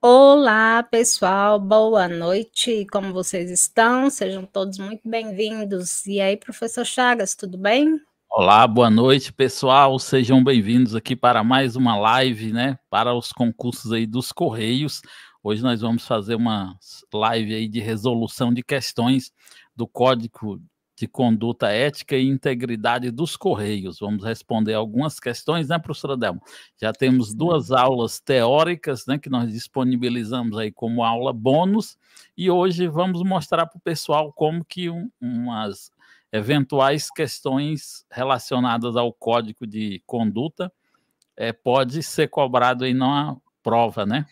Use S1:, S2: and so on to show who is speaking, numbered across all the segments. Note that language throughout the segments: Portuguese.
S1: Olá, pessoal, boa noite. Como vocês estão? Sejam todos muito bem-vindos. E aí, professor Chagas, tudo bem?
S2: Olá, boa noite, pessoal. Sejam bem-vindos aqui para mais uma live, né? Para os concursos aí dos Correios. Hoje nós vamos fazer uma live aí de resolução de questões do Código de conduta ética e integridade dos Correios. Vamos responder algumas questões, né, professora Delmo? Já temos duas aulas teóricas, né, que nós disponibilizamos aí como aula bônus, e hoje vamos mostrar para o pessoal como que um, umas eventuais questões relacionadas ao código de conduta é, pode ser cobrado aí numa prova, né?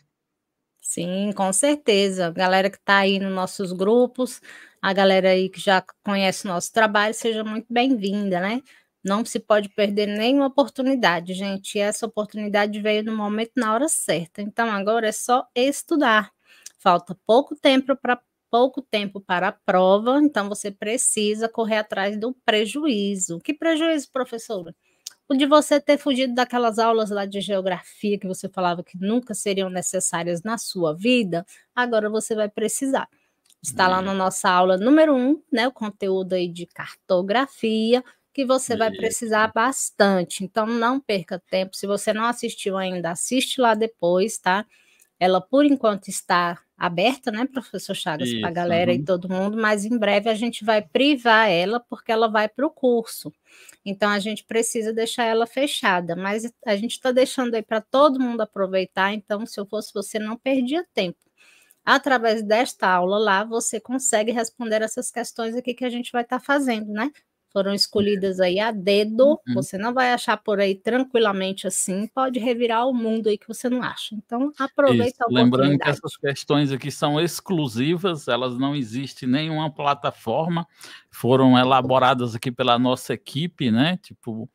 S1: Sim, com certeza. Galera que está aí nos nossos grupos, a galera aí que já conhece o nosso trabalho, seja muito bem-vinda, né? Não se pode perder nenhuma oportunidade, gente. E essa oportunidade veio no momento, na hora certa. Então agora é só estudar. Falta pouco tempo para pouco tempo para a prova, então você precisa correr atrás do prejuízo. Que prejuízo, professora? O de você ter fugido daquelas aulas lá de geografia que você falava que nunca seriam necessárias na sua vida, agora você vai precisar. Está lá na nossa aula número um, né? O conteúdo aí de cartografia, que você vai precisar bastante. Então, não perca tempo. Se você não assistiu ainda, assiste lá depois, tá? Ela, por enquanto, está aberta, né, professor Chagas, para a galera uhum. e todo mundo, mas em breve a gente vai privar ela, porque ela vai para o curso. Então, a gente precisa deixar ela fechada, mas a gente está deixando aí para todo mundo aproveitar. Então, se eu fosse você, não perdia tempo. Através desta aula lá, você consegue responder essas questões aqui que a gente vai estar tá fazendo, né? Foram escolhidas aí a dedo, uhum. você não vai achar por aí tranquilamente assim, pode revirar o mundo aí que você não acha. Então, aproveita Isso. a oportunidade. Lembrando que essas
S2: questões aqui são exclusivas, elas não existem em nenhuma plataforma, foram elaboradas aqui pela nossa equipe, né? Tipo,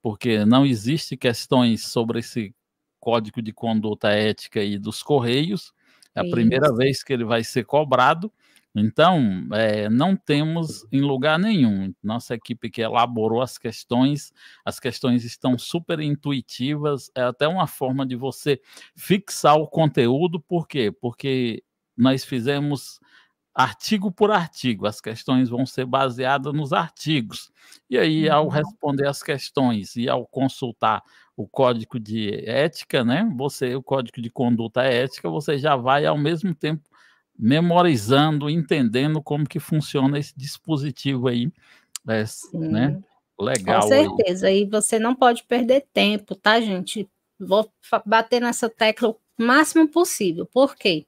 S2: porque não existe questões sobre esse código de conduta ética e dos correios. É a Isso. primeira vez que ele vai ser cobrado. Então, é, não temos em lugar nenhum. Nossa equipe que elaborou as questões, as questões estão super intuitivas, é até uma forma de você fixar o conteúdo, por quê? Porque nós fizemos artigo por artigo, as questões vão ser baseadas nos artigos. E aí, ao uhum. responder as questões e ao consultar o código de ética, né? Você, o código de conduta é ética, você já vai ao mesmo tempo memorizando, entendendo como que funciona esse dispositivo aí, é, né? Legal. Com certeza.
S1: Aí. E você não pode perder tempo, tá, gente? Vou bater nessa tecla o máximo possível. Por quê?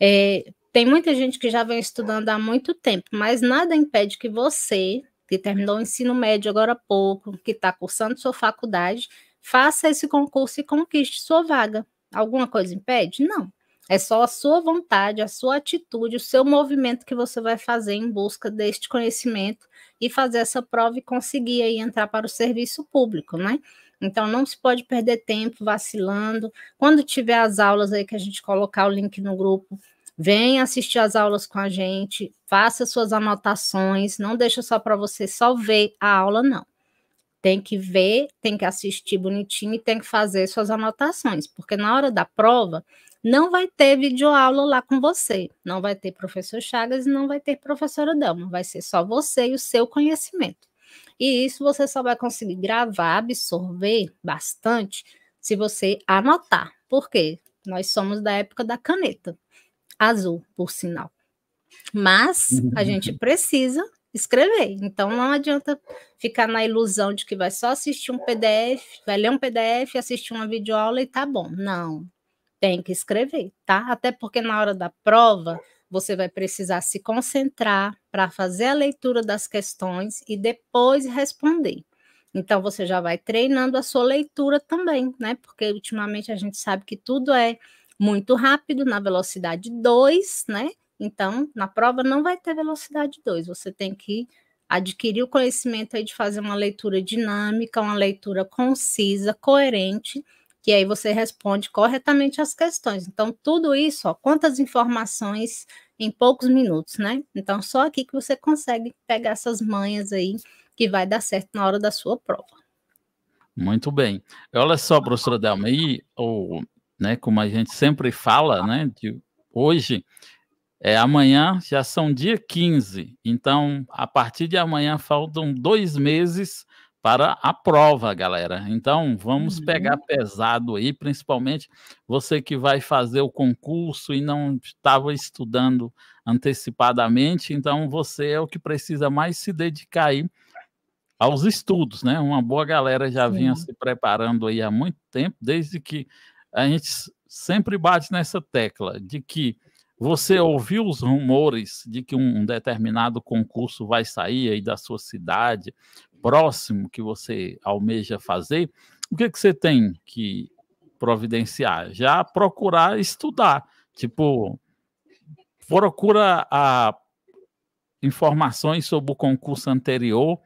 S1: É, tem muita gente que já vem estudando há muito tempo, mas nada impede que você, que terminou o ensino médio agora há pouco, que está cursando sua faculdade, Faça esse concurso e conquiste sua vaga. Alguma coisa impede? Não. É só a sua vontade, a sua atitude, o seu movimento que você vai fazer em busca deste conhecimento e fazer essa prova e conseguir aí entrar para o serviço público, né? Então não se pode perder tempo vacilando. Quando tiver as aulas aí que a gente colocar o link no grupo, venha assistir as aulas com a gente, faça suas anotações, não deixa só para você só ver a aula não tem que ver, tem que assistir bonitinho e tem que fazer suas anotações, porque na hora da prova não vai ter videoaula lá com você, não vai ter professor Chagas e não vai ter professora Dama, vai ser só você e o seu conhecimento. E isso você só vai conseguir gravar, absorver bastante se você anotar, porque nós somos da época da caneta azul, por sinal. Mas a uhum. gente precisa escrever. Então não adianta ficar na ilusão de que vai só assistir um PDF, vai ler um PDF, assistir uma videoaula e tá bom. Não. Tem que escrever, tá? Até porque na hora da prova você vai precisar se concentrar para fazer a leitura das questões e depois responder. Então você já vai treinando a sua leitura também, né? Porque ultimamente a gente sabe que tudo é muito rápido, na velocidade 2, né? Então, na prova não vai ter velocidade 2, você tem que adquirir o conhecimento aí de fazer uma leitura dinâmica, uma leitura concisa, coerente, que aí você responde corretamente as questões. Então, tudo isso, ó, quantas informações em poucos minutos, né? Então, só aqui que você consegue pegar essas manhas aí que vai dar certo na hora da sua prova.
S2: Muito bem. Olha só, professora Delma, e, ou, né, como a gente sempre fala, né, de hoje é, amanhã já são dia 15, então a partir de amanhã faltam dois meses para a prova, galera. Então vamos uhum. pegar pesado aí, principalmente você que vai fazer o concurso e não estava estudando antecipadamente. Então você é o que precisa mais se dedicar aí aos estudos, né? Uma boa galera já Sim. vinha se preparando aí há muito tempo, desde que a gente sempre bate nessa tecla de que você ouviu os rumores de que um determinado concurso vai sair aí da sua cidade, próximo que você almeja fazer? O que, que você tem que providenciar? Já procurar estudar. Tipo, procura a ah, informações sobre o concurso anterior,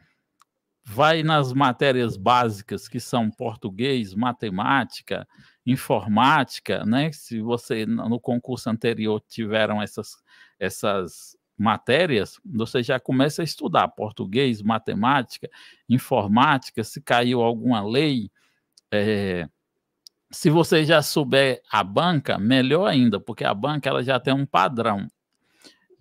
S2: vai nas matérias básicas, que são português, matemática, informática, né? Se você no concurso anterior tiveram essas, essas matérias, você já começa a estudar português, matemática, informática, se caiu alguma lei. É, se você já souber a banca, melhor ainda, porque a banca ela já tem um padrão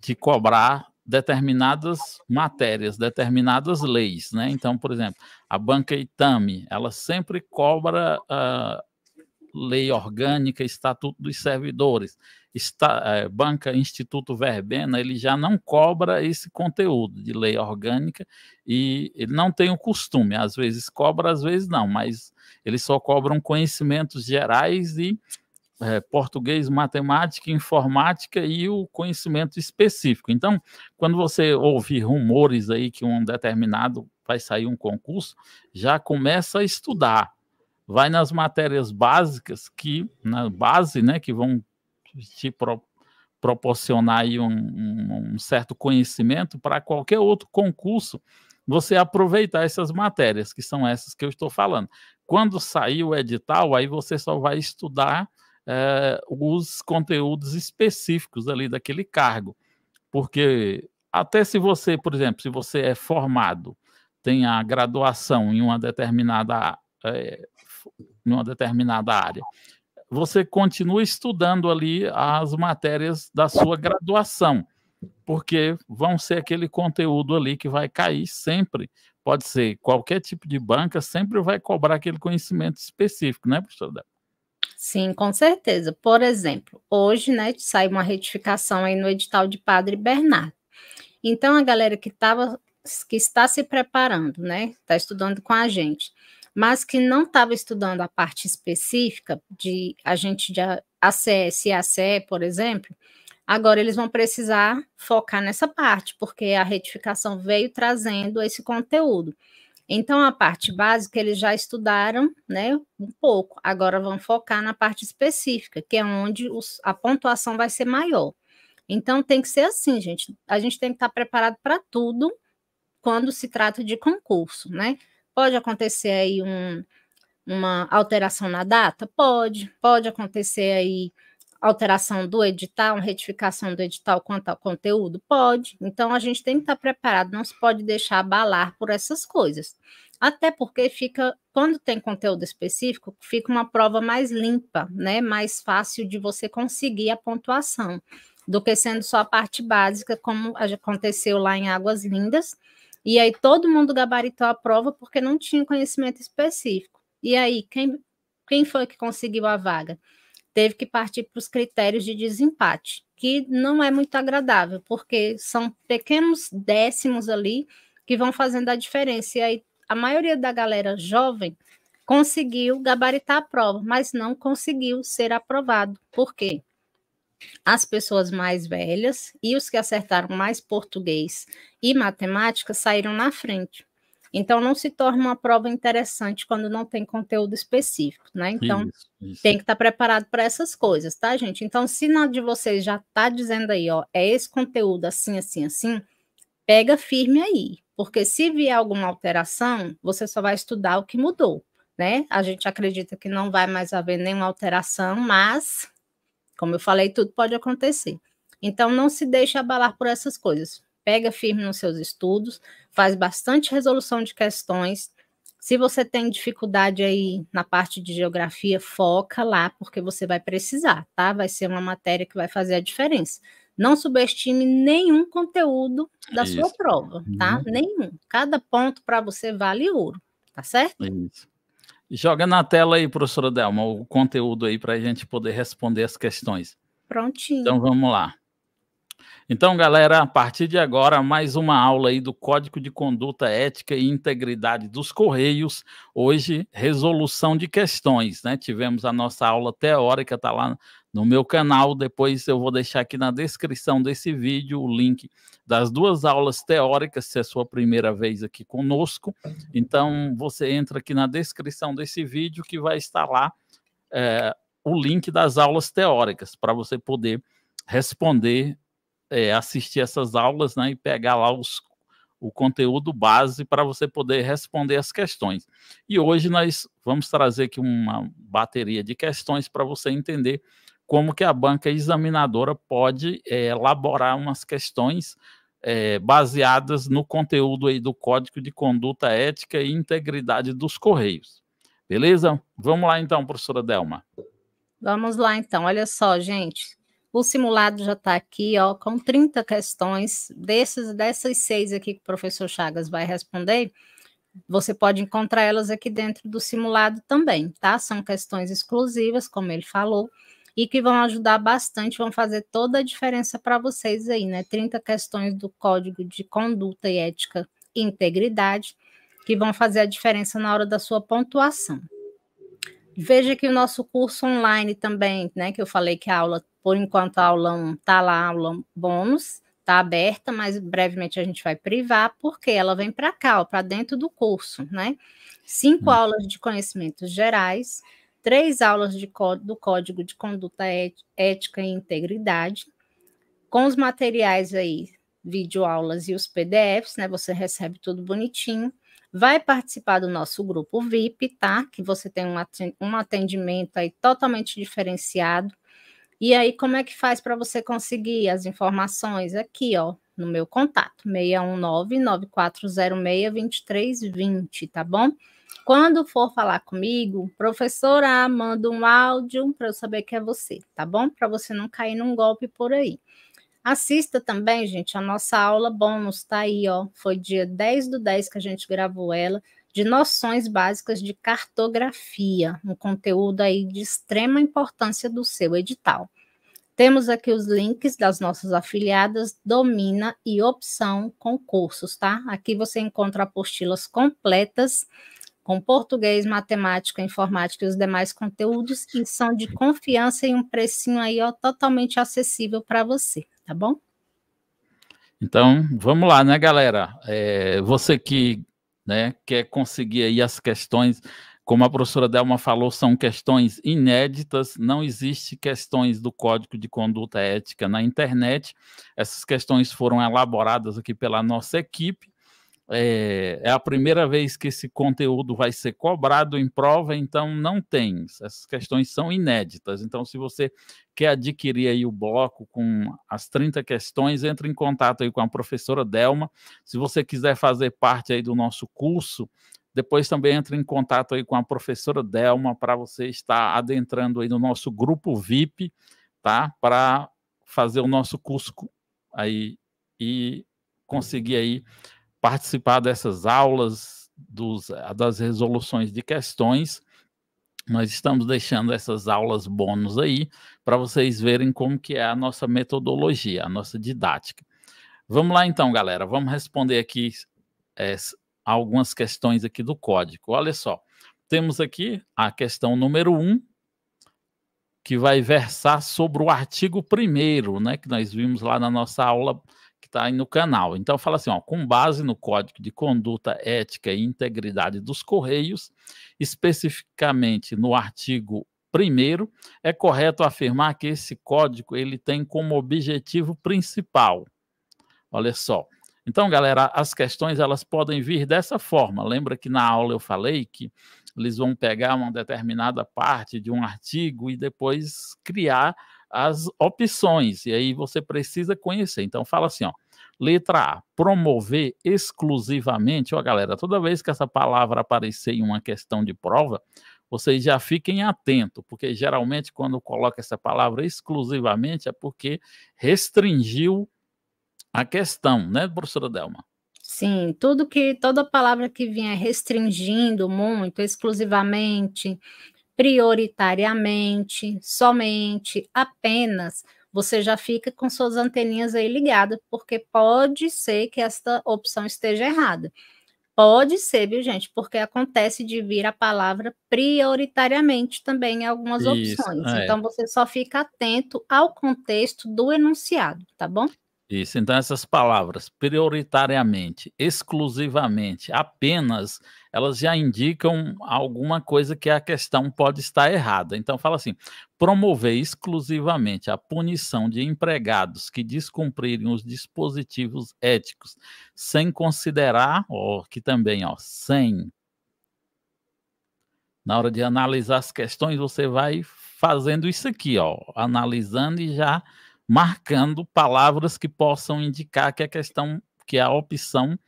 S2: de cobrar determinadas matérias, determinadas leis, né? Então, por exemplo, a banca Itame, ela sempre cobra uh, Lei Orgânica, Estatuto dos Servidores, está, é, Banca Instituto Verbena, ele já não cobra esse conteúdo de lei orgânica e ele não tem o costume, às vezes cobra, às vezes não, mas eles só cobram conhecimentos gerais e é, português, matemática, informática e o conhecimento específico. Então, quando você ouvir rumores aí que um determinado vai sair um concurso, já começa a estudar vai nas matérias básicas que na base, né, que vão te pro, proporcionar aí um, um, um certo conhecimento para qualquer outro concurso. Você aproveitar essas matérias, que são essas que eu estou falando. Quando sair o edital, aí você só vai estudar é, os conteúdos específicos ali daquele cargo. Porque até se você, por exemplo, se você é formado, tem a graduação em uma determinada eh, numa determinada área. Você continua estudando ali as matérias da sua graduação, porque vão ser aquele conteúdo ali que vai cair sempre. Pode ser qualquer tipo de banca, sempre vai cobrar aquele conhecimento específico, né, professor Débora?
S1: Sim, com certeza. Por exemplo, hoje, né, sai uma retificação aí no edital de Padre Bernardo. Então, a galera que, tava, que está se preparando, né, está estudando com a gente, mas que não estava estudando a parte específica de agente de ACS e ACE, por exemplo, agora eles vão precisar focar nessa parte, porque a retificação veio trazendo esse conteúdo. Então, a parte básica eles já estudaram né, um pouco, agora vão focar na parte específica, que é onde os, a pontuação vai ser maior. Então, tem que ser assim, gente. A gente tem que estar preparado para tudo quando se trata de concurso, né? Pode acontecer aí um, uma alteração na data? Pode. Pode acontecer aí alteração do edital, retificação do edital quanto ao conteúdo? Pode. Então, a gente tem que estar preparado, não se pode deixar abalar por essas coisas. Até porque fica, quando tem conteúdo específico, fica uma prova mais limpa, né? Mais fácil de você conseguir a pontuação do que sendo só a parte básica, como aconteceu lá em Águas Lindas, e aí todo mundo gabaritou a prova porque não tinha conhecimento específico. E aí, quem, quem foi que conseguiu a vaga? Teve que partir para os critérios de desempate, que não é muito agradável, porque são pequenos décimos ali que vão fazendo a diferença. E aí, a maioria da galera jovem conseguiu gabaritar a prova, mas não conseguiu ser aprovado. Por quê? as pessoas mais velhas e os que acertaram mais português e matemática saíram na frente. Então, não se torna uma prova interessante quando não tem conteúdo específico, né? Então, isso, isso. tem que estar tá preparado para essas coisas, tá, gente? Então, se na de vocês já está dizendo aí, ó, é esse conteúdo assim, assim, assim, pega firme aí, porque se vier alguma alteração, você só vai estudar o que mudou, né? A gente acredita que não vai mais haver nenhuma alteração, mas como eu falei, tudo pode acontecer. Então, não se deixe abalar por essas coisas. Pega firme nos seus estudos, faz bastante resolução de questões. Se você tem dificuldade aí na parte de geografia, foca lá, porque você vai precisar, tá? Vai ser uma matéria que vai fazer a diferença. Não subestime nenhum conteúdo da sua prova, tá? Uhum. Nenhum. Cada ponto para você vale ouro, tá certo?
S2: Isso. Joga na tela aí, professora Delma, o conteúdo aí para a gente poder responder as questões.
S1: Prontinho. Então
S2: vamos lá. Então, galera, a partir de agora, mais uma aula aí do Código de Conduta Ética e Integridade dos Correios. Hoje, resolução de questões, né? Tivemos a nossa aula teórica, tá lá no meu canal. Depois eu vou deixar aqui na descrição desse vídeo o link das duas aulas teóricas, se é a sua primeira vez aqui conosco. Então, você entra aqui na descrição desse vídeo que vai estar lá é, o link das aulas teóricas, para você poder responder, é, assistir essas aulas né, e pegar lá os, o conteúdo base para você poder responder as questões. E hoje nós vamos trazer aqui uma bateria de questões para você entender como que a banca examinadora pode é, elaborar umas questões é, baseadas no conteúdo aí do Código de Conduta Ética e Integridade dos Correios. Beleza? Vamos lá então, professora Delma.
S1: Vamos lá então, olha só, gente. O simulado já está aqui, ó, com 30 questões. Desses, dessas seis aqui que o professor Chagas vai responder, você pode encontrar elas aqui dentro do simulado também, tá? São questões exclusivas, como ele falou e que vão ajudar bastante, vão fazer toda a diferença para vocês aí, né? 30 questões do Código de Conduta e Ética e Integridade que vão fazer a diferença na hora da sua pontuação. Veja que o nosso curso online também, né, que eu falei que a aula, por enquanto a aula 1 está lá, a aula bônus, está aberta, mas brevemente a gente vai privar, porque ela vem para cá, para dentro do curso, né? Cinco hum. aulas de conhecimentos gerais, três aulas de, do Código de Conduta Ética e Integridade, com os materiais aí, videoaulas e os PDFs, né? Você recebe tudo bonitinho. Vai participar do nosso grupo VIP, tá? Que você tem um atendimento aí totalmente diferenciado. E aí, como é que faz para você conseguir as informações? Aqui, ó, no meu contato, 619-9406-2320, tá bom? Quando for falar comigo, professora, manda um áudio para eu saber que é você, tá bom? Para você não cair num golpe por aí. Assista também, gente, a nossa aula bônus, tá aí, ó. Foi dia 10 do 10 que a gente gravou ela, de noções básicas de cartografia, um conteúdo aí de extrema importância do seu edital. Temos aqui os links das nossas afiliadas Domina e Opção Concursos, tá? Aqui você encontra apostilas completas com português, matemática, informática e os demais conteúdos que são de confiança e um precinho aí ó, totalmente acessível para você, tá bom?
S2: Então, vamos lá, né, galera? É, você que né, quer conseguir aí as questões, como a professora Delma falou, são questões inéditas, não existe questões do Código de Conduta Ética na internet. Essas questões foram elaboradas aqui pela nossa equipe é, é, a primeira vez que esse conteúdo vai ser cobrado em prova, então não tem. Essas questões são inéditas. Então, se você quer adquirir aí o bloco com as 30 questões, entre em contato aí com a professora Delma. Se você quiser fazer parte aí do nosso curso, depois também entre em contato aí com a professora Delma para você estar adentrando aí no nosso grupo VIP, tá? Para fazer o nosso curso aí e conseguir aí participar dessas aulas, dos, ah, das resoluções de questões. Nós estamos deixando essas aulas bônus aí para vocês verem como que é a nossa metodologia, a nossa didática. Vamos lá então, galera. Vamos responder aqui é, algumas questões aqui do código. Olha só, temos aqui a questão número 1, um, que vai versar sobre o artigo 1 né, que nós vimos lá na nossa aula Tá aí no canal. Então, fala assim: ó, com base no Código de Conduta Ética e Integridade dos Correios, especificamente no artigo Primeiro, é correto afirmar que esse código ele tem como objetivo principal. Olha só. Então, galera, as questões elas podem vir dessa forma. Lembra que na aula eu falei que eles vão pegar uma determinada parte de um artigo e depois criar as opções. E aí você precisa conhecer. Então fala assim, ó, Letra A, promover exclusivamente. Ó, galera, toda vez que essa palavra aparecer em uma questão de prova, vocês já fiquem atentos, porque geralmente quando coloca essa palavra exclusivamente é porque restringiu a questão, né, professora Delma?
S1: Sim, tudo que toda palavra que vinha restringindo muito, exclusivamente, prioritariamente, somente, apenas, você já fica com suas anteninhas aí ligadas, porque pode ser que esta opção esteja errada. Pode ser, viu, gente? Porque acontece de vir a palavra prioritariamente também em algumas Isso, opções. É. Então, você só fica atento ao contexto do enunciado, tá bom?
S2: Isso, então essas palavras, prioritariamente, exclusivamente, apenas, elas já indicam alguma coisa que a questão pode estar errada. Então, fala assim: promover exclusivamente a punição de empregados que descumprirem os dispositivos éticos, sem considerar, ó, que também, ó, sem. Na hora de analisar as questões, você vai fazendo isso aqui, ó, analisando e já marcando palavras que possam indicar que a questão, que a opção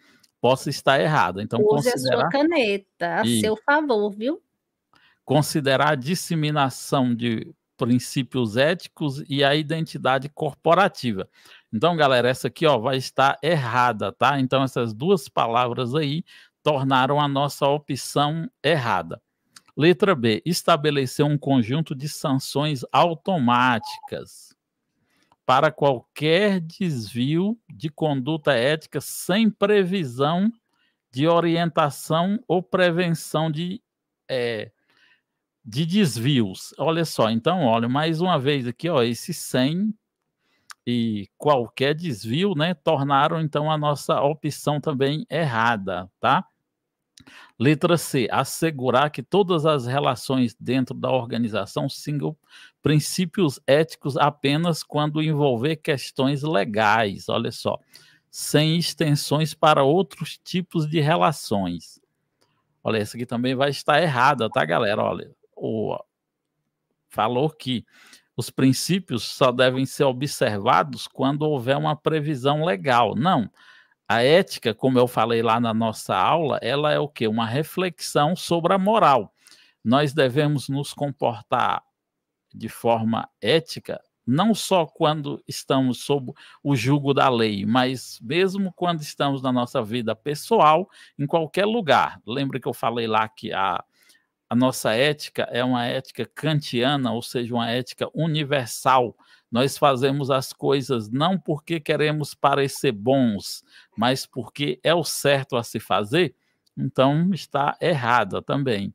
S2: possa estar errada. Então, Use considerar... a sua
S1: caneta a e... seu favor, viu?
S2: Considerar a disseminação de princípios éticos e a identidade corporativa. Então, galera, essa aqui ó, vai estar errada, tá? Então, essas duas palavras aí tornaram a nossa opção errada. Letra B, estabelecer um conjunto de sanções automáticas para qualquer desvio de conduta ética sem previsão de orientação ou prevenção de, é, de desvios. Olha só, então, olha, mais uma vez aqui, ó, esse sem e qualquer desvio, né, tornaram então a nossa opção também errada, tá? Letra C. Assegurar que todas as relações dentro da organização sigam princípios éticos apenas quando envolver questões legais. Olha só. Sem extensões para outros tipos de relações. Olha, essa aqui também vai estar errada, tá, galera? Olha, o, falou que os princípios só devem ser observados quando houver uma previsão legal. Não. Não a ética, como eu falei lá na nossa aula, ela é o quê? Uma reflexão sobre a moral. Nós devemos nos comportar de forma ética, não só quando estamos sob o jugo da lei, mas mesmo quando estamos na nossa vida pessoal, em qualquer lugar. Lembra que eu falei lá que a, a nossa ética é uma ética kantiana, ou seja, uma ética universal nós fazemos as coisas não porque queremos parecer bons, mas porque é o certo a se fazer, então está errada também.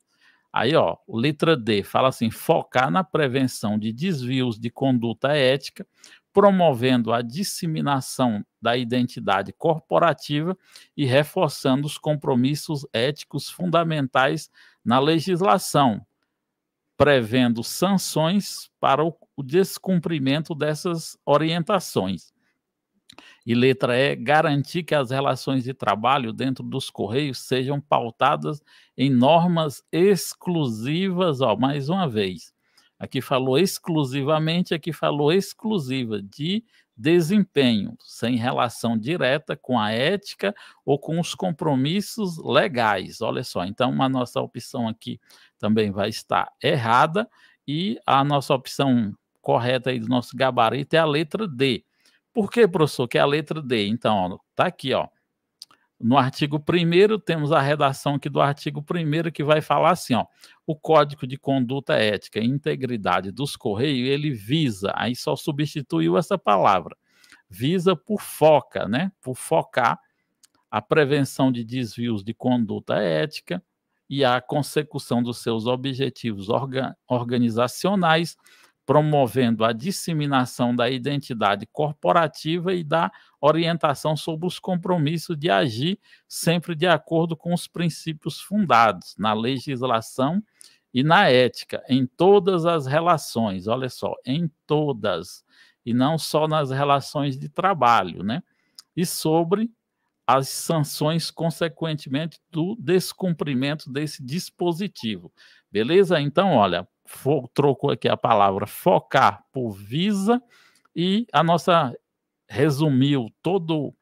S2: Aí, ó, letra D fala assim: focar na prevenção de desvios de conduta ética, promovendo a disseminação da identidade corporativa e reforçando os compromissos éticos fundamentais na legislação, prevendo sanções para o o descumprimento dessas orientações. E letra E, garantir que as relações de trabalho dentro dos Correios sejam pautadas em normas exclusivas, ó, mais uma vez. Aqui falou exclusivamente, aqui falou exclusiva de desempenho, sem relação direta com a ética ou com os compromissos legais. Olha só, então a nossa opção aqui também vai estar errada e a nossa opção correta aí do nosso gabarito é a letra D. Por que, professor, que é a letra D? Então, está aqui, ó. No artigo 1 temos a redação aqui do artigo 1 que vai falar assim, ó. O Código de Conduta Ética e Integridade dos Correios, ele visa, aí só substituiu essa palavra, visa por foca, né? Por focar a prevenção de desvios de conduta ética e a consecução dos seus objetivos organizacionais promovendo a disseminação da identidade corporativa e da orientação sobre os compromissos de agir sempre de acordo com os princípios fundados na legislação e na ética, em todas as relações, olha só, em todas, e não só nas relações de trabalho, né? E sobre as sanções consequentemente do descumprimento desse dispositivo. Beleza? Então, olha, fo, trocou aqui a palavra focar por Visa e a nossa resumiu todo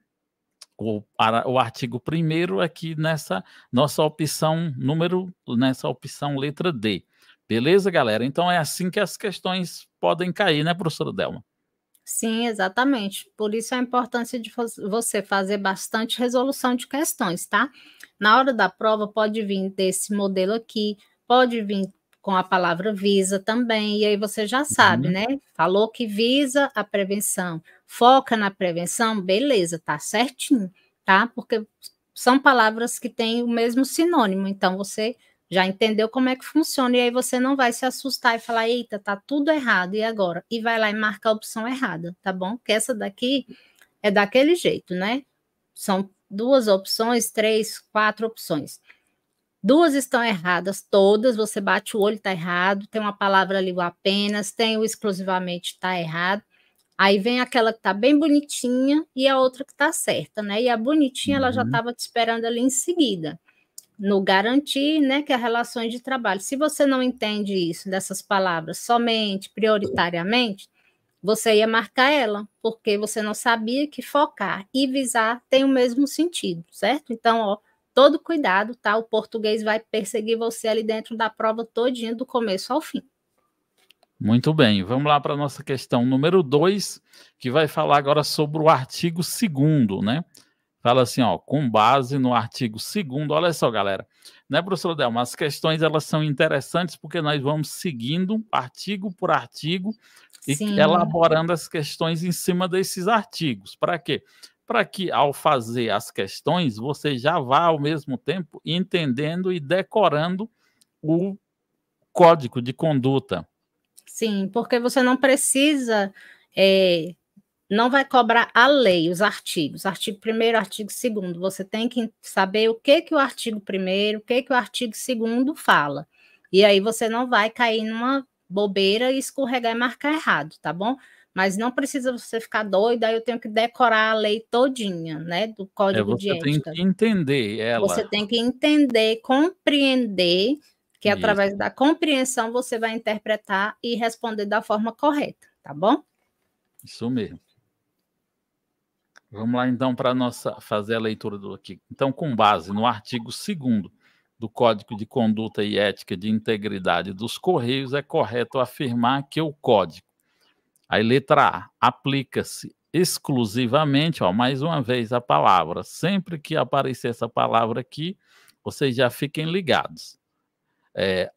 S2: o, o artigo primeiro aqui é nessa nossa opção número, nessa opção letra D. Beleza, galera? Então é assim que as questões podem cair, né, professora Delma?
S1: Sim, exatamente. Por isso a importância de você fazer bastante resolução de questões, tá? Na hora da prova, pode vir desse modelo aqui, pode vir com a palavra visa também, e aí você já sabe, uhum. né? Falou que visa a prevenção, foca na prevenção, beleza, tá certinho, tá? Porque são palavras que têm o mesmo sinônimo, então você já entendeu como é que funciona, e aí você não vai se assustar e falar, eita, tá tudo errado, e agora? E vai lá e marca a opção errada, tá bom? Que essa daqui é daquele jeito, né? São duas opções, três, quatro opções. Duas estão erradas, todas. Você bate o olho, tá errado. Tem uma palavra ali, o apenas. Tem o exclusivamente, tá errado. Aí vem aquela que tá bem bonitinha e a outra que tá certa, né? E a bonitinha, uhum. ela já estava uhum. te esperando ali em seguida. No garantir, né, que é relações de trabalho. Se você não entende isso, dessas palavras, somente, prioritariamente, você ia marcar ela, porque você não sabia que focar e visar tem o mesmo sentido, certo? Então, ó, todo cuidado, tá? O português vai perseguir você ali dentro da prova todinha, do começo ao fim.
S2: Muito bem, vamos lá para a nossa questão número 2, que vai falar agora sobre o artigo 2 né? Fala assim, ó, com base no artigo 2 olha só, galera. Né, professor Delma, as questões elas são interessantes porque nós vamos seguindo artigo por artigo e Sim. elaborando as questões em cima desses artigos. Para quê? para que ao fazer as questões você já vá ao mesmo tempo entendendo e decorando o código de conduta.
S1: Sim, porque você não precisa, é, não vai cobrar a lei, os artigos, artigo 1 artigo 2 você tem que saber o que que o artigo 1 o que que o artigo 2 fala, e aí você não vai cair numa bobeira e escorregar e marcar errado, tá bom? Mas não precisa você ficar doido, aí eu tenho que decorar a lei todinha, né? Do é, código é, de ética. Você tem que
S2: entender ela. Você
S1: tem que entender, compreender, que Isso. através da compreensão você vai interpretar e responder da forma correta, tá
S2: bom? Isso mesmo. Vamos lá então para nossa fazer a leitura do aqui. Então, com base no artigo 2 do Código de Conduta e Ética de Integridade dos Correios, é correto afirmar que o código Aí, letra A, aplica-se exclusivamente, ó, mais uma vez a palavra. Sempre que aparecer essa palavra aqui, vocês já fiquem ligados. É,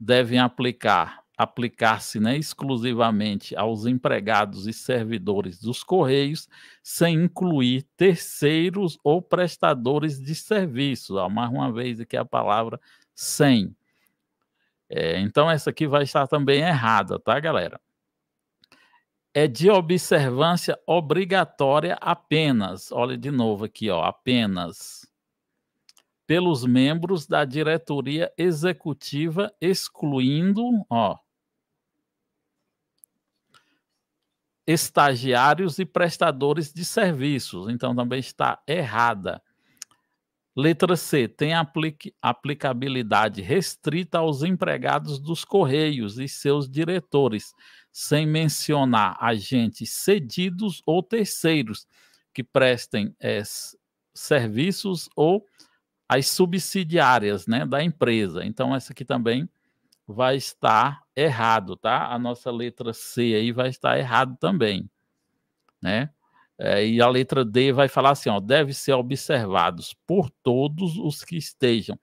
S2: devem aplicar, aplicar-se né, exclusivamente aos empregados e servidores dos Correios, sem incluir terceiros ou prestadores de serviços. Ó, mais uma vez aqui a palavra sem. É, então, essa aqui vai estar também errada, tá, galera? é de observância obrigatória apenas. Olha de novo aqui, ó, apenas pelos membros da diretoria executiva, excluindo, ó, estagiários e prestadores de serviços. Então também está errada. Letra C, tem aplicabilidade restrita aos empregados dos Correios e seus diretores, sem mencionar agentes cedidos ou terceiros que prestem é, serviços ou as subsidiárias né, da empresa. Então, essa aqui também vai estar errado, tá? A nossa letra C aí vai estar errado também, né? É, e a letra D vai falar assim: ó, deve ser observados por todos os que estejam,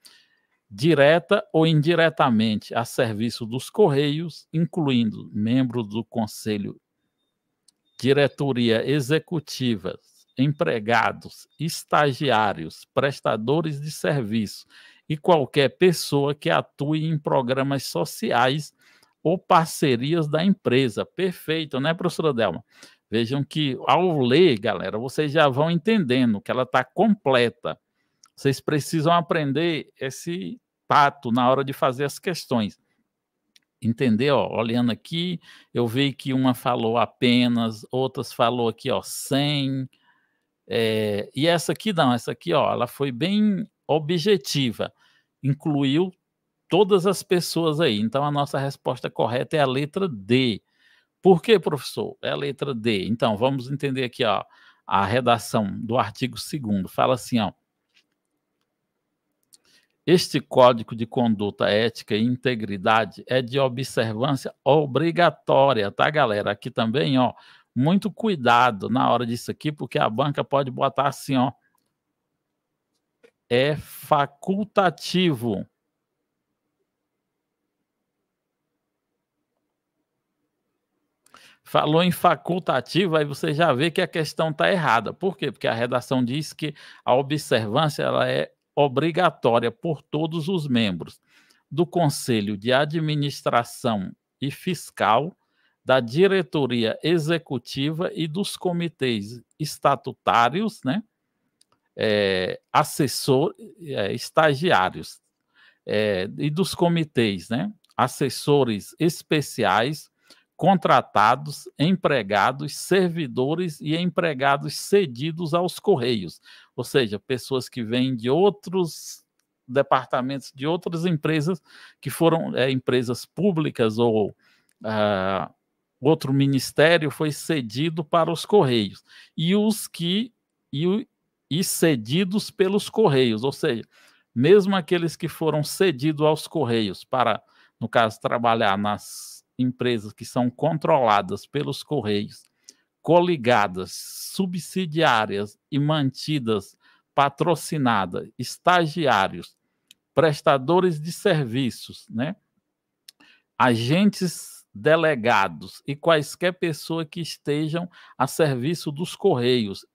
S2: direta ou indiretamente, a serviço dos Correios, incluindo membros do Conselho, diretoria executiva, empregados, estagiários, prestadores de serviço e qualquer pessoa que atue em programas sociais ou parcerias da empresa. Perfeito, né, professora Delma? Vejam que ao ler, galera, vocês já vão entendendo que ela está completa. Vocês precisam aprender esse tato na hora de fazer as questões. Entender, olhando aqui, eu vi que uma falou apenas, outras falou aqui, ó, sem. É, e essa aqui não, essa aqui, ó, ela foi bem objetiva, incluiu todas as pessoas aí. Então a nossa resposta correta é a letra D. Por que, professor? É a letra D. Então, vamos entender aqui ó, a redação do artigo 2 Fala assim, ó. Este código de conduta ética e integridade é de observância obrigatória, tá, galera? Aqui também, ó, muito cuidado na hora disso aqui, porque a banca pode botar assim, ó. É facultativo. falou em facultativo, aí você já vê que a questão está errada. Por quê? Porque a redação diz que a observância ela é obrigatória por todos os membros do Conselho de Administração e Fiscal, da diretoria executiva e dos comitês estatutários, né? É, assessor, é, estagiários é, e dos comitês, né? Assessores especiais contratados, empregados, servidores e empregados cedidos aos correios, ou seja, pessoas que vêm de outros departamentos, de outras empresas que foram é, empresas públicas ou uh, outro ministério foi cedido para os correios e os que e, e cedidos pelos correios, ou seja, mesmo aqueles que foram cedidos aos correios para, no caso, trabalhar nas empresas que são controladas pelos Correios, coligadas, subsidiárias e mantidas, patrocinadas, estagiários, prestadores de serviços, né? agentes delegados e quaisquer pessoa que estejam a serviço dos Correios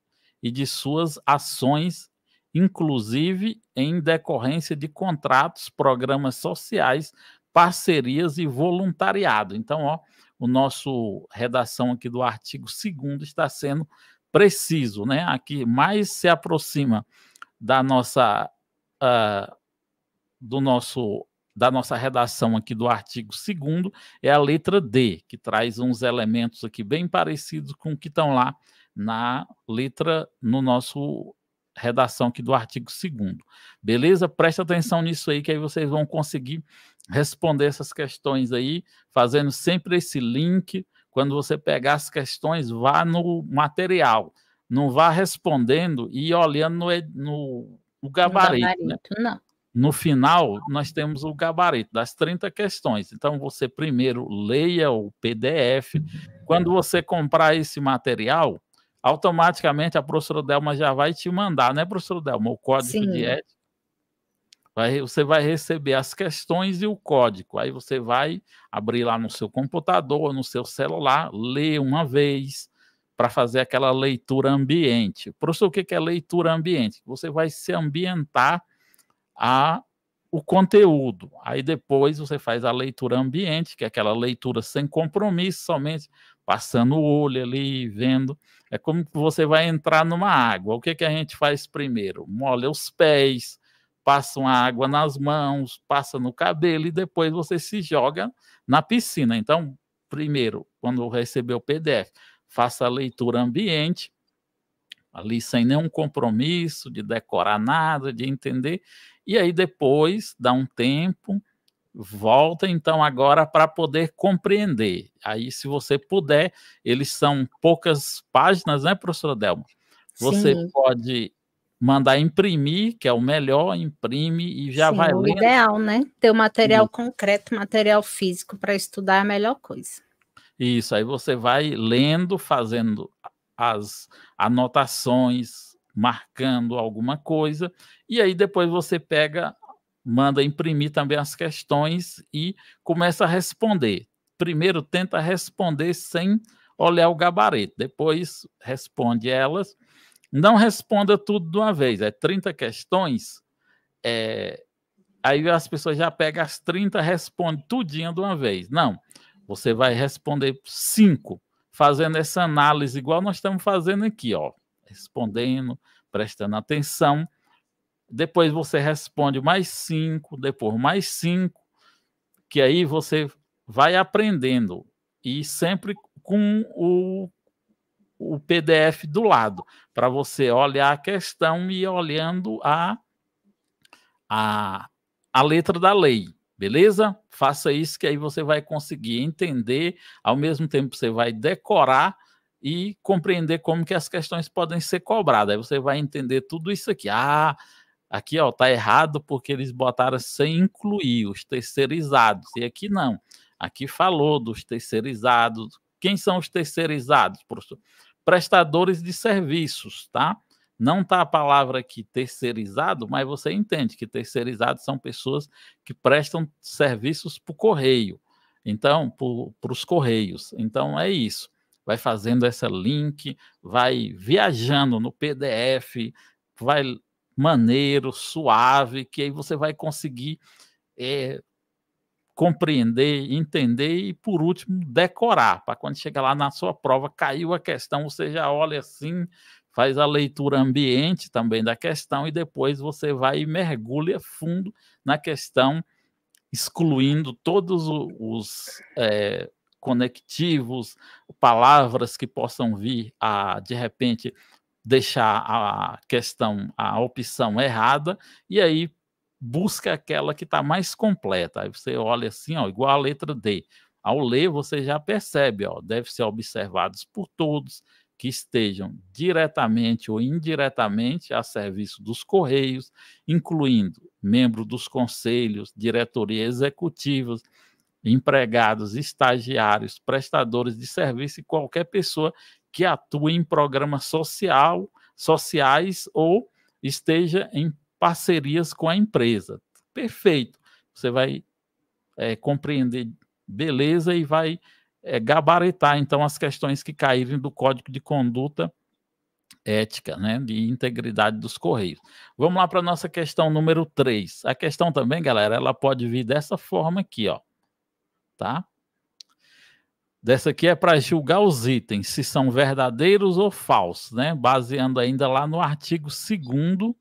S2: e de suas ações, inclusive em decorrência de contratos, programas sociais, parcerias e voluntariado. Então, ó, o nosso redação aqui do artigo 2 está sendo preciso, né? Aqui mais se aproxima da nossa uh, do nosso da nossa redação aqui do artigo 2 é a letra D, que traz uns elementos aqui bem parecidos com o que estão lá na letra no nosso redação aqui do artigo 2 Beleza? Presta atenção nisso aí que aí vocês vão conseguir responder essas questões aí, fazendo sempre esse link. Quando você pegar as questões, vá no material, não vá respondendo e olhando no, no, no gabarito. No, gabarito né? no final, nós temos o gabarito das 30 questões. Então, você primeiro leia o PDF. Quando você comprar esse material, automaticamente a professora Delma já vai te mandar, né, professora Delma, o código Sim. de ética Vai, você vai receber as questões e o código. Aí você vai abrir lá no seu computador, no seu celular, ler uma vez para fazer aquela leitura ambiente. Professor, o que é leitura ambiente? Você vai se ambientar a o conteúdo. Aí depois você faz a leitura ambiente, que é aquela leitura sem compromisso, somente passando o olho ali, vendo. É como que você vai entrar numa água. O que, que a gente faz primeiro? Molha os pés, passam a água nas mãos, passa no cabelo e depois você se joga na piscina. Então, primeiro, quando receber o PDF, faça a leitura ambiente, ali sem nenhum compromisso de decorar nada, de entender, e aí depois dá um tempo, volta então agora para poder compreender. Aí, se você puder, eles são poucas páginas, né, professora Delma? Você Sim. pode mandar imprimir, que é o melhor, imprime e já Sim, vai o lendo. ideal,
S1: né? Ter o material concreto, material físico para estudar é a melhor coisa.
S2: Isso, aí você vai lendo, fazendo as anotações, marcando alguma coisa, e aí depois você pega, manda imprimir também as questões e começa a responder. Primeiro tenta responder sem olhar o gabarito, depois responde elas não responda tudo de uma vez, é 30 questões. É, aí as pessoas já pegam as 30, respondem tudinho de uma vez. Não, você vai responder cinco, fazendo essa análise igual nós estamos fazendo aqui, ó, respondendo, prestando atenção. Depois você responde mais cinco, depois mais cinco, que aí você vai aprendendo e sempre com o o PDF do lado, para você olhar a questão e olhando a, a, a letra da lei. Beleza? Faça isso que aí você vai conseguir entender, ao mesmo tempo você vai decorar e compreender como que as questões podem ser cobradas. Aí você vai entender tudo isso aqui. Ah, aqui ó, tá errado porque eles botaram sem incluir os terceirizados. E aqui não. Aqui falou dos terceirizados. Quem são os terceirizados, professor? prestadores de serviços, tá? Não tá a palavra aqui terceirizado, mas você entende que terceirizados são pessoas que prestam serviços para o correio, então, para os correios. Então, é isso. Vai fazendo essa link, vai viajando no PDF, vai maneiro, suave, que aí você vai conseguir é, compreender, entender e, por último, decorar, para quando chegar lá na sua prova, caiu a questão, você já olha assim, faz a leitura ambiente também da questão e depois você vai e mergulha fundo na questão, excluindo todos os é, conectivos, palavras que possam vir a, de repente, deixar a questão, a opção errada, e aí busca aquela que está mais completa. Aí você olha assim, ó, igual a letra D. Ao ler, você já percebe, ó, deve ser observados por todos que estejam diretamente ou indiretamente a serviço dos Correios, incluindo membros dos conselhos, diretoria executiva, empregados, estagiários, prestadores de serviço e qualquer pessoa que atue em programas social, sociais ou esteja em parcerias com a empresa. Perfeito. Você vai é, compreender beleza e vai é, gabaritar, então, as questões que caírem do código de conduta ética, né, de integridade dos Correios. Vamos lá para a nossa questão número 3. A questão também, galera, ela pode vir dessa forma aqui, ó. Tá? Dessa aqui é para julgar os itens, se são verdadeiros ou falsos, né? Baseando ainda lá no artigo 2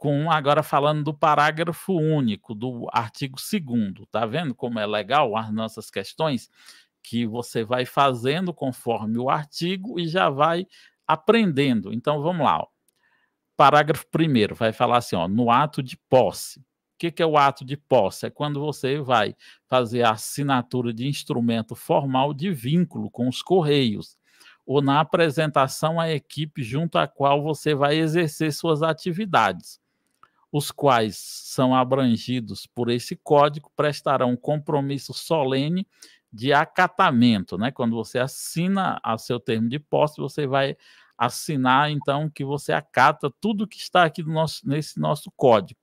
S2: com agora falando do parágrafo único do artigo 2 tá vendo como é legal as nossas questões que você vai fazendo conforme o artigo e já vai aprendendo. Então vamos lá. Ó. Parágrafo 1 vai falar assim, ó, no ato de posse. O que, que é o ato de posse? É quando você vai fazer a assinatura de instrumento formal de vínculo com os correios ou na apresentação à equipe junto à qual você vai exercer suas atividades os quais são abrangidos por esse código, prestarão um compromisso solene de acatamento, né? Quando você assina a seu termo de posse, você vai assinar então que você acata tudo que está aqui no nosso, nesse nosso código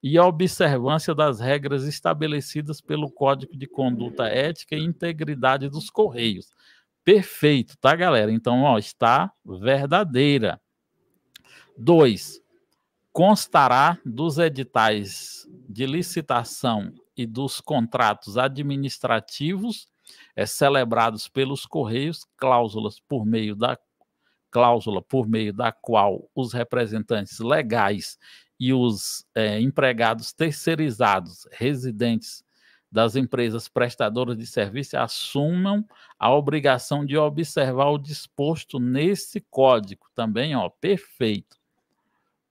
S2: e a observância das regras estabelecidas pelo Código de Conduta Ética e Integridade dos Correios. Perfeito, tá, galera? Então, ó, está verdadeira. Dois, constará dos editais de licitação e dos contratos administrativos é, celebrados pelos Correios, cláusulas por meio da cláusula por meio da qual os representantes legais e os é, empregados terceirizados residentes das empresas prestadoras de serviço assumam a obrigação de observar o disposto nesse código também, ó, perfeito.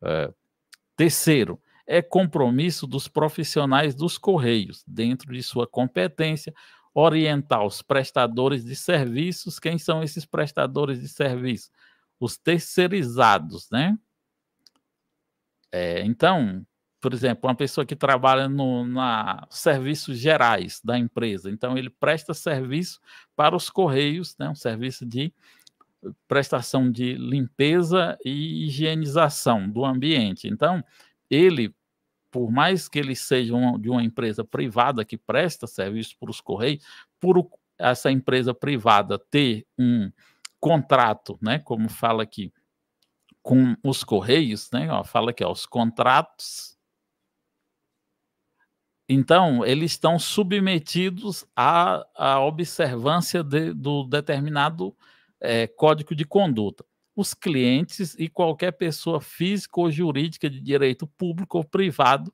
S2: É, Terceiro, é compromisso dos profissionais dos Correios, dentro de sua competência, orientar os prestadores de serviços. Quem são esses prestadores de serviços? Os terceirizados, né? É, então, por exemplo, uma pessoa que trabalha no na serviços gerais da empresa, então ele presta serviço para os correios, né, um serviço de prestação de limpeza e higienização do ambiente. Então, ele, por mais que ele seja uma, de uma empresa privada que presta serviço para os Correios, por essa empresa privada ter um contrato, né, como fala aqui, com os Correios, né, ó, fala aqui, ó, os contratos então, eles estão submetidos à, à observância de, do determinado é, código de conduta. Os clientes e qualquer pessoa física ou jurídica de direito público ou privado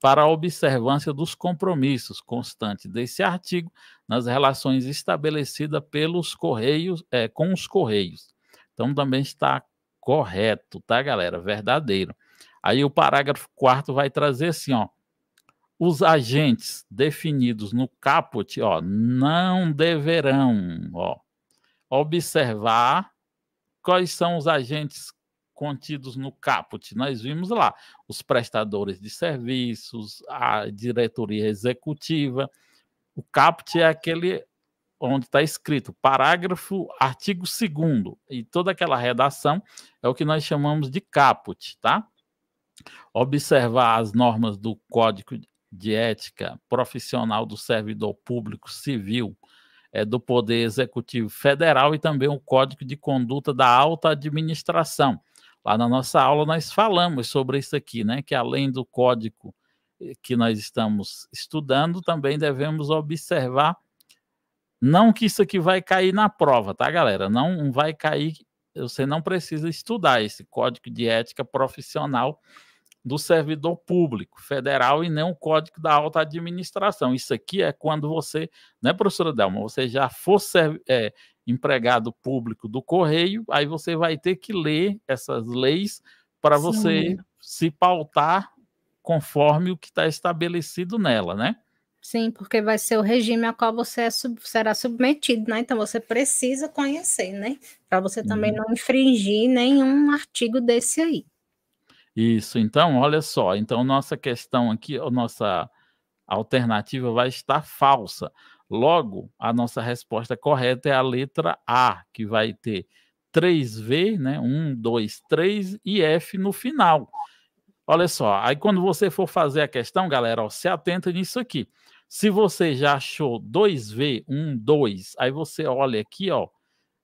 S2: para a observância dos compromissos constantes desse artigo nas relações estabelecidas pelos correios é, com os correios. Então também está correto, tá, galera? Verdadeiro. Aí o parágrafo 4 vai trazer assim, ó. Os agentes definidos no caput, ó, não deverão, ó, observar quais são os agentes contidos no caput. Nós vimos lá os prestadores de serviços, a diretoria executiva. O caput é aquele onde está escrito parágrafo, artigo 2 e toda aquela redação é o que nós chamamos de caput, tá? Observar as normas do Código de Ética Profissional do Servidor Público Civil é, do Poder Executivo Federal e também o Código de Conduta da Alta Administração. Lá na nossa aula nós falamos sobre isso aqui, né? Que além do código eh, que nós estamos estudando, também devemos observar. Não que isso aqui vai cair na prova, tá, galera? Não vai cair. Você não precisa estudar esse código de ética profissional do servidor público federal e nem o código da alta administração. Isso aqui é quando você, né, professora Delma, você já for é, empregado público do Correio, aí você vai ter que ler essas leis para você se pautar conforme o que está estabelecido nela, né?
S1: Sim, porque vai ser o regime a qual você é sub, será submetido, né? Então você precisa conhecer, né? Para você também uhum. não infringir nenhum artigo desse aí.
S2: Isso, então, olha só. Então, nossa questão aqui, a nossa alternativa vai estar falsa. Logo, a nossa resposta correta é a letra A, que vai ter 3V, né? 1, 2, 3 e F no final. Olha só, aí quando você for fazer a questão, galera, ó, se atenta nisso aqui. Se você já achou 2V, 1, 2, aí você olha aqui, ó,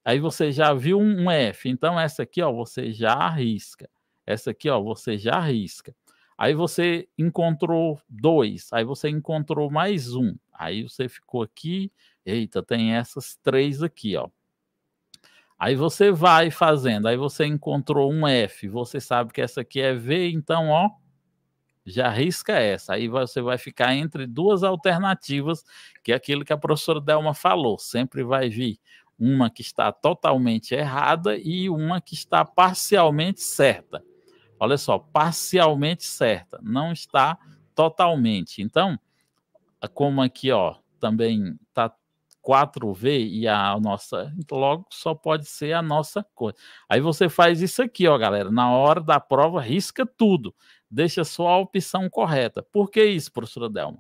S2: aí você já viu um F. Então, essa aqui, ó, você já arrisca. Essa aqui, ó, você já risca. Aí você encontrou dois, aí você encontrou mais um. Aí você ficou aqui, eita, tem essas três aqui, ó. Aí você vai fazendo, aí você encontrou um F, você sabe que essa aqui é V, então, ó, já risca essa. Aí você vai ficar entre duas alternativas, que é aquilo que a professora Delma falou, sempre vai vir uma que está totalmente errada e uma que está parcialmente certa olha só, parcialmente certa, não está totalmente. Então, como aqui, ó, também está 4V e a nossa, logo só pode ser a nossa coisa. Aí você faz isso aqui, ó, galera, na hora da prova, risca tudo, deixa só a opção correta. Por que isso, professora Delma?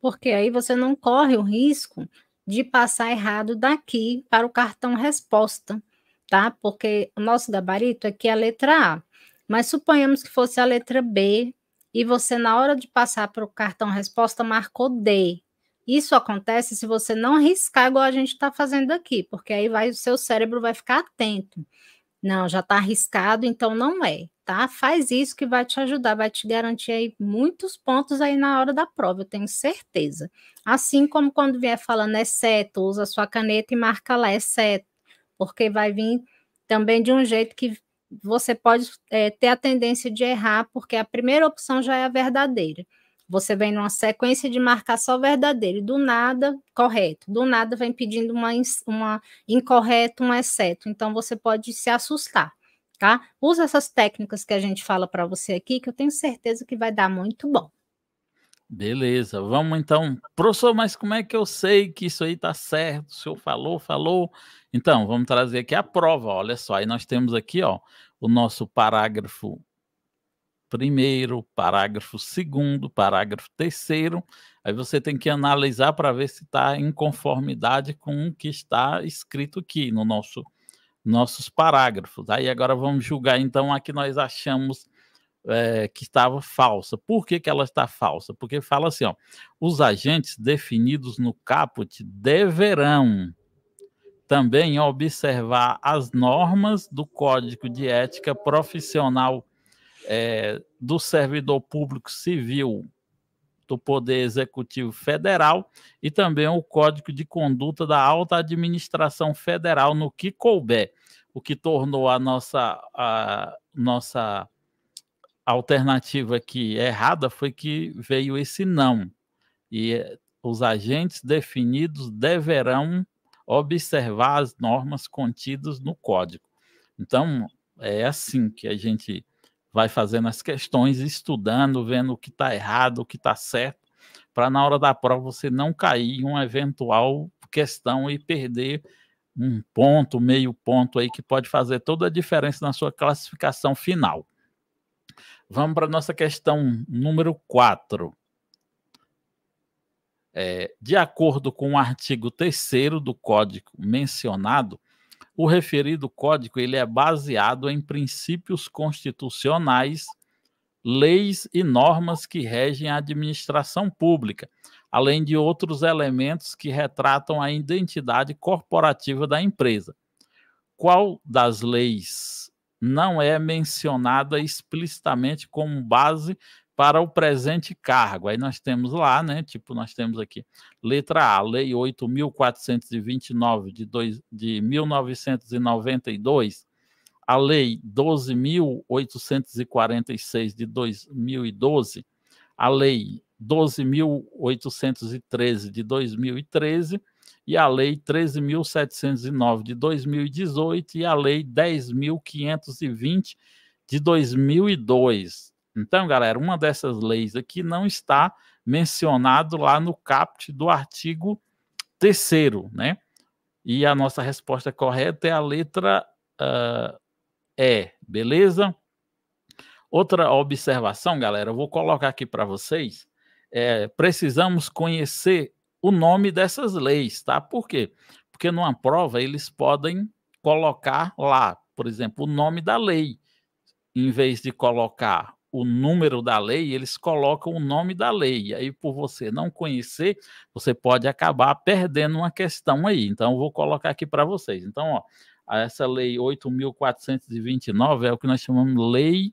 S1: Porque aí você não corre o risco de passar errado daqui para o cartão resposta, tá? Porque o nosso gabarito aqui é a letra A. Mas suponhamos que fosse a letra B e você, na hora de passar para o cartão resposta, marcou D. Isso acontece se você não riscar igual a gente está fazendo aqui, porque aí vai, o seu cérebro vai ficar atento. Não, já está arriscado, então não é, tá? Faz isso que vai te ajudar, vai te garantir aí muitos pontos aí na hora da prova, eu tenho certeza. Assim como quando vier falando exceto, é usa sua caneta e marca lá exceto, é porque vai vir também de um jeito que você pode é, ter a tendência de errar, porque a primeira opção já é a verdadeira. Você vem numa sequência de marcar só verdadeiro, e do nada, correto, do nada vem pedindo uma, uma incorreta, um exceto. Então você pode se assustar, tá? Usa essas técnicas que a gente fala para você aqui, que eu tenho certeza que vai dar muito bom.
S2: Beleza, vamos então. Professor, mas como é que eu sei que isso aí está certo? O senhor falou, falou. Então, vamos trazer aqui a prova. Olha só, aí nós temos aqui ó, o nosso parágrafo primeiro, parágrafo segundo, parágrafo terceiro. Aí você tem que analisar para ver se está em conformidade com o que está escrito aqui no nosso nossos parágrafos. Aí agora vamos julgar então a que nós achamos é, que estava falsa. Por que, que ela está falsa? Porque fala assim: ó, os agentes definidos no caput deverão também observar as normas do Código de Ética Profissional é, do Servidor Público Civil do Poder Executivo Federal e também o Código de Conduta da Alta Administração Federal no que couber, o que tornou a nossa, a nossa a alternativa que é errada foi que veio esse não. E eh, os agentes definidos deverão observar as normas contidas no código. Então, é assim que a gente vai fazendo as questões, estudando, vendo o que está errado, o que está certo, para na hora da prova você não cair em uma eventual questão e perder um ponto, meio ponto aí, que pode fazer toda a diferença na sua classificação final. Vamos para a nossa questão número 4. É, de acordo com o artigo 3 do código mencionado, o referido código ele é baseado em princípios constitucionais, leis e normas que regem a administração pública, além de outros elementos que retratam a identidade corporativa da empresa. Qual das leis não é mencionada explicitamente como base para o presente cargo. Aí nós temos lá, né? Tipo, nós temos aqui, letra A, Lei 8.429 de, 2, de 1992, a Lei 12.846 de 2012, a Lei 12.813 de 2013 e a Lei 13.709 de 2018 e a Lei 10.520 de 2002. Então, galera, uma dessas leis aqui não está mencionado lá no caput do artigo 3 né? E a nossa resposta correta é a letra uh, E, beleza? Outra observação, galera, eu vou colocar aqui para vocês. É, precisamos conhecer o nome dessas leis, tá? Por quê? Porque numa prova eles podem colocar lá, por exemplo, o nome da lei. Em vez de colocar o número da lei, eles colocam o nome da lei. Aí, por você não conhecer, você pode acabar perdendo uma questão aí. Então, eu vou colocar aqui para vocês. Então, ó, essa lei 8.429 é o que nós chamamos lei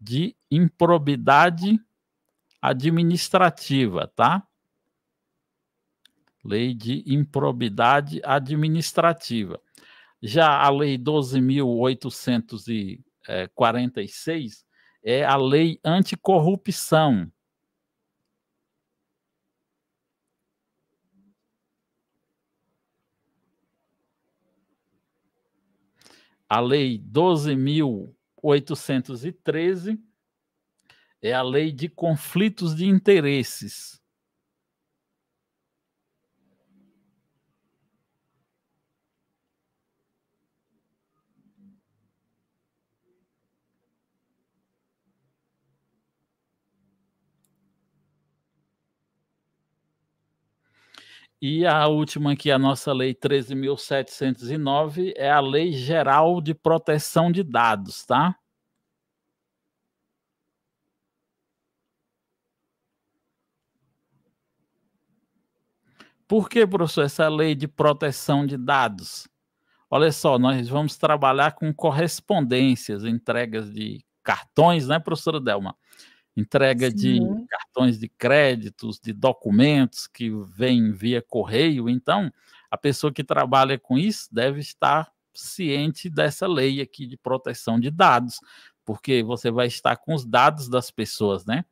S2: de improbidade administrativa, tá? Lei de Improbidade Administrativa. Já a Lei 12.846 é a Lei Anticorrupção. A Lei 12.813 é a Lei de Conflitos de Interesses. E a última aqui, a nossa Lei 13.709, é a Lei Geral de Proteção de Dados, tá? Por que, professor, essa lei de proteção de dados? Olha só, nós vamos trabalhar com correspondências, entregas de cartões, né, professora Delma? entrega Sim. de cartões de créditos, de documentos que vêm via correio. Então, a pessoa que trabalha com isso deve estar ciente dessa lei aqui de proteção de dados, porque você vai estar com os dados das pessoas, né?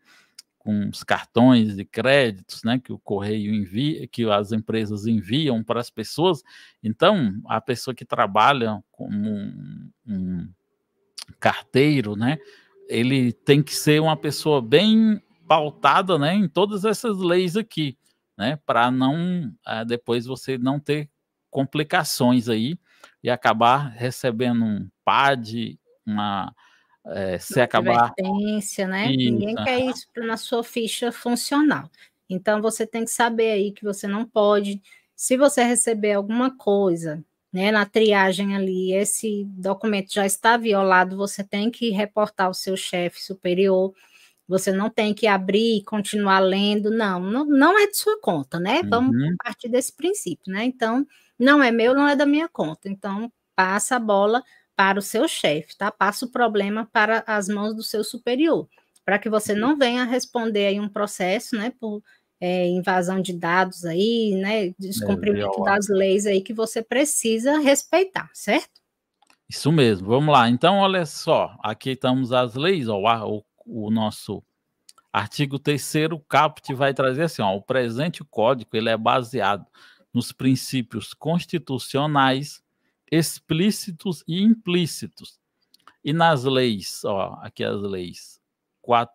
S2: Com os cartões de créditos, né? Que o correio envia, que as empresas enviam para as pessoas. Então, a pessoa que trabalha como um, um carteiro, né? ele tem que ser uma pessoa bem pautada né, em todas essas leis aqui, né, para não eh, depois você não ter complicações aí e acabar recebendo um PAD, uma é, se uma acabar.
S1: Né? Isso. Ninguém quer isso na sua ficha funcional. Então você tem que saber aí que você não pode, se você receber alguma coisa né, na triagem ali, esse documento já está violado, você tem que reportar ao seu chefe superior, você não tem que abrir e continuar lendo, não, não, não é de sua conta, né? Uhum. Vamos partir desse princípio, né? Então, não é meu, não é da minha conta. Então, passa a bola para o seu chefe, tá? Passa o problema para as mãos do seu superior, para que você uhum. não venha responder aí um processo, né, por é, invasão de dados aí, né? Descumprimento é, das leis aí que você precisa respeitar, certo?
S2: Isso mesmo, vamos lá. Então, olha só, aqui estamos as leis, ó, o, o nosso artigo 3 caput vai trazer assim, ó, o presente código ele é baseado nos princípios constitucionais explícitos e implícitos. E nas leis, ó, aqui as leis 4,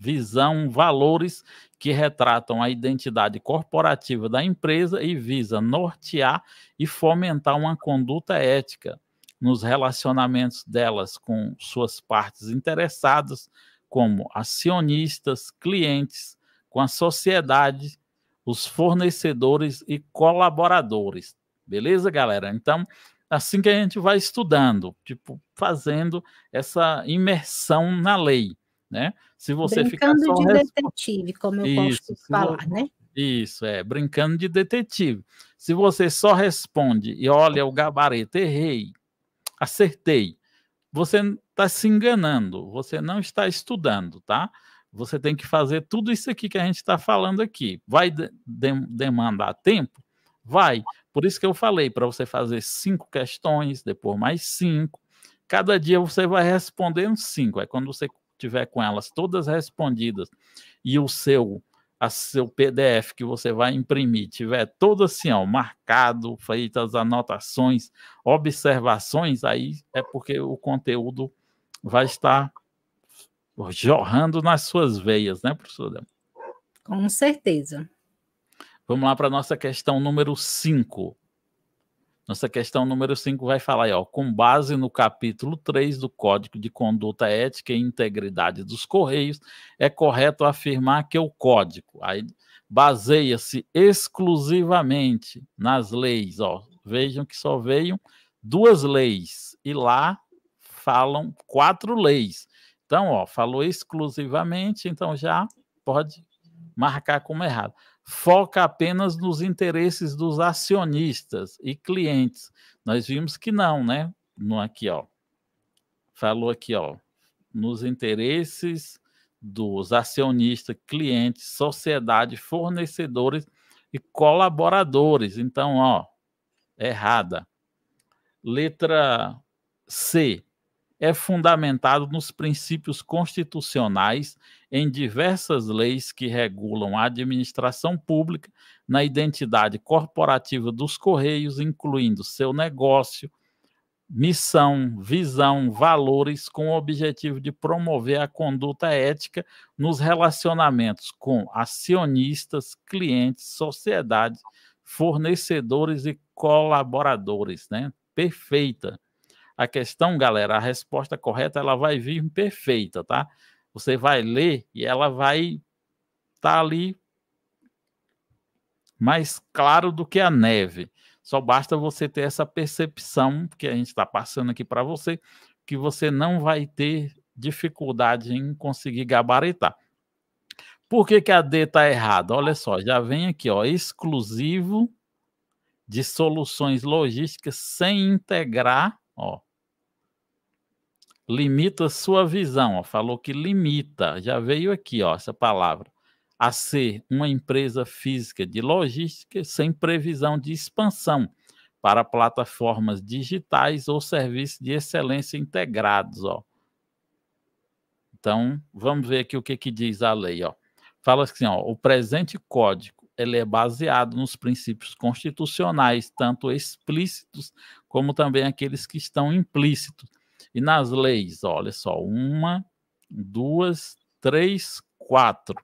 S2: visão, valores que retratam a identidade corporativa da empresa e visa nortear e fomentar uma conduta ética nos relacionamentos delas com suas partes interessadas, como acionistas, clientes, com a sociedade, os fornecedores e colaboradores. Beleza, galera? Então, assim que a gente vai estudando, tipo, fazendo essa imersão na lei né? Se você brincando ficar só de
S1: detetive, como eu isso, falar, né?
S2: Isso, é, brincando de detetive. Se você só responde e olha o gabarito, errei, acertei, você está se enganando, você não está estudando, tá? Você tem que fazer tudo isso aqui que a gente está falando aqui. Vai de de demandar tempo? Vai. Por isso que eu falei para você fazer cinco questões, depois mais cinco. Cada dia você vai respondendo cinco. É quando você tiver com elas todas respondidas e o seu a seu PDF que você vai imprimir tiver todo assim, ó, marcado, feitas anotações, observações, aí é porque o conteúdo vai estar jorrando nas suas veias, né, professor?
S1: Com certeza.
S2: Vamos lá para a nossa questão número 5. Nossa questão número 5 vai falar aí, ó, com base no capítulo 3 do Código de Conduta Ética e Integridade dos Correios, é correto afirmar que o código aí baseia-se exclusivamente nas leis, ó. Vejam que só veio duas leis e lá falam quatro leis. Então, ó, falou exclusivamente, então já pode marcar como errado foca apenas nos interesses dos acionistas e clientes. Nós vimos que não, né? No aqui, ó. Falou aqui, ó, nos interesses dos acionistas, clientes, sociedade, fornecedores e colaboradores. Então, ó, errada. Letra C é fundamentado nos princípios constitucionais, em diversas leis que regulam a administração pública, na identidade corporativa dos Correios, incluindo seu negócio, missão, visão, valores, com o objetivo de promover a conduta ética nos relacionamentos com acionistas, clientes, sociedade, fornecedores e colaboradores. Né? Perfeita. A questão, galera, a resposta correta ela vai vir perfeita, tá? Você vai ler e ela vai estar tá ali mais claro do que a neve. Só basta você ter essa percepção que a gente está passando aqui para você, que você não vai ter dificuldade em conseguir gabaritar. Por que, que a D está errada? Olha só, já vem aqui, ó, exclusivo de soluções logísticas sem integrar, ó, limita sua visão, ó, falou que limita, já veio aqui ó, essa palavra, a ser uma empresa física de logística sem previsão de expansão para plataformas digitais ou serviços de excelência integrados. Ó. Então, vamos ver aqui o que, que diz a lei. Ó. Fala assim, ó, o presente código ele é baseado nos princípios constitucionais, tanto explícitos como também aqueles que estão implícitos e nas leis, olha só, uma, duas, três, quatro,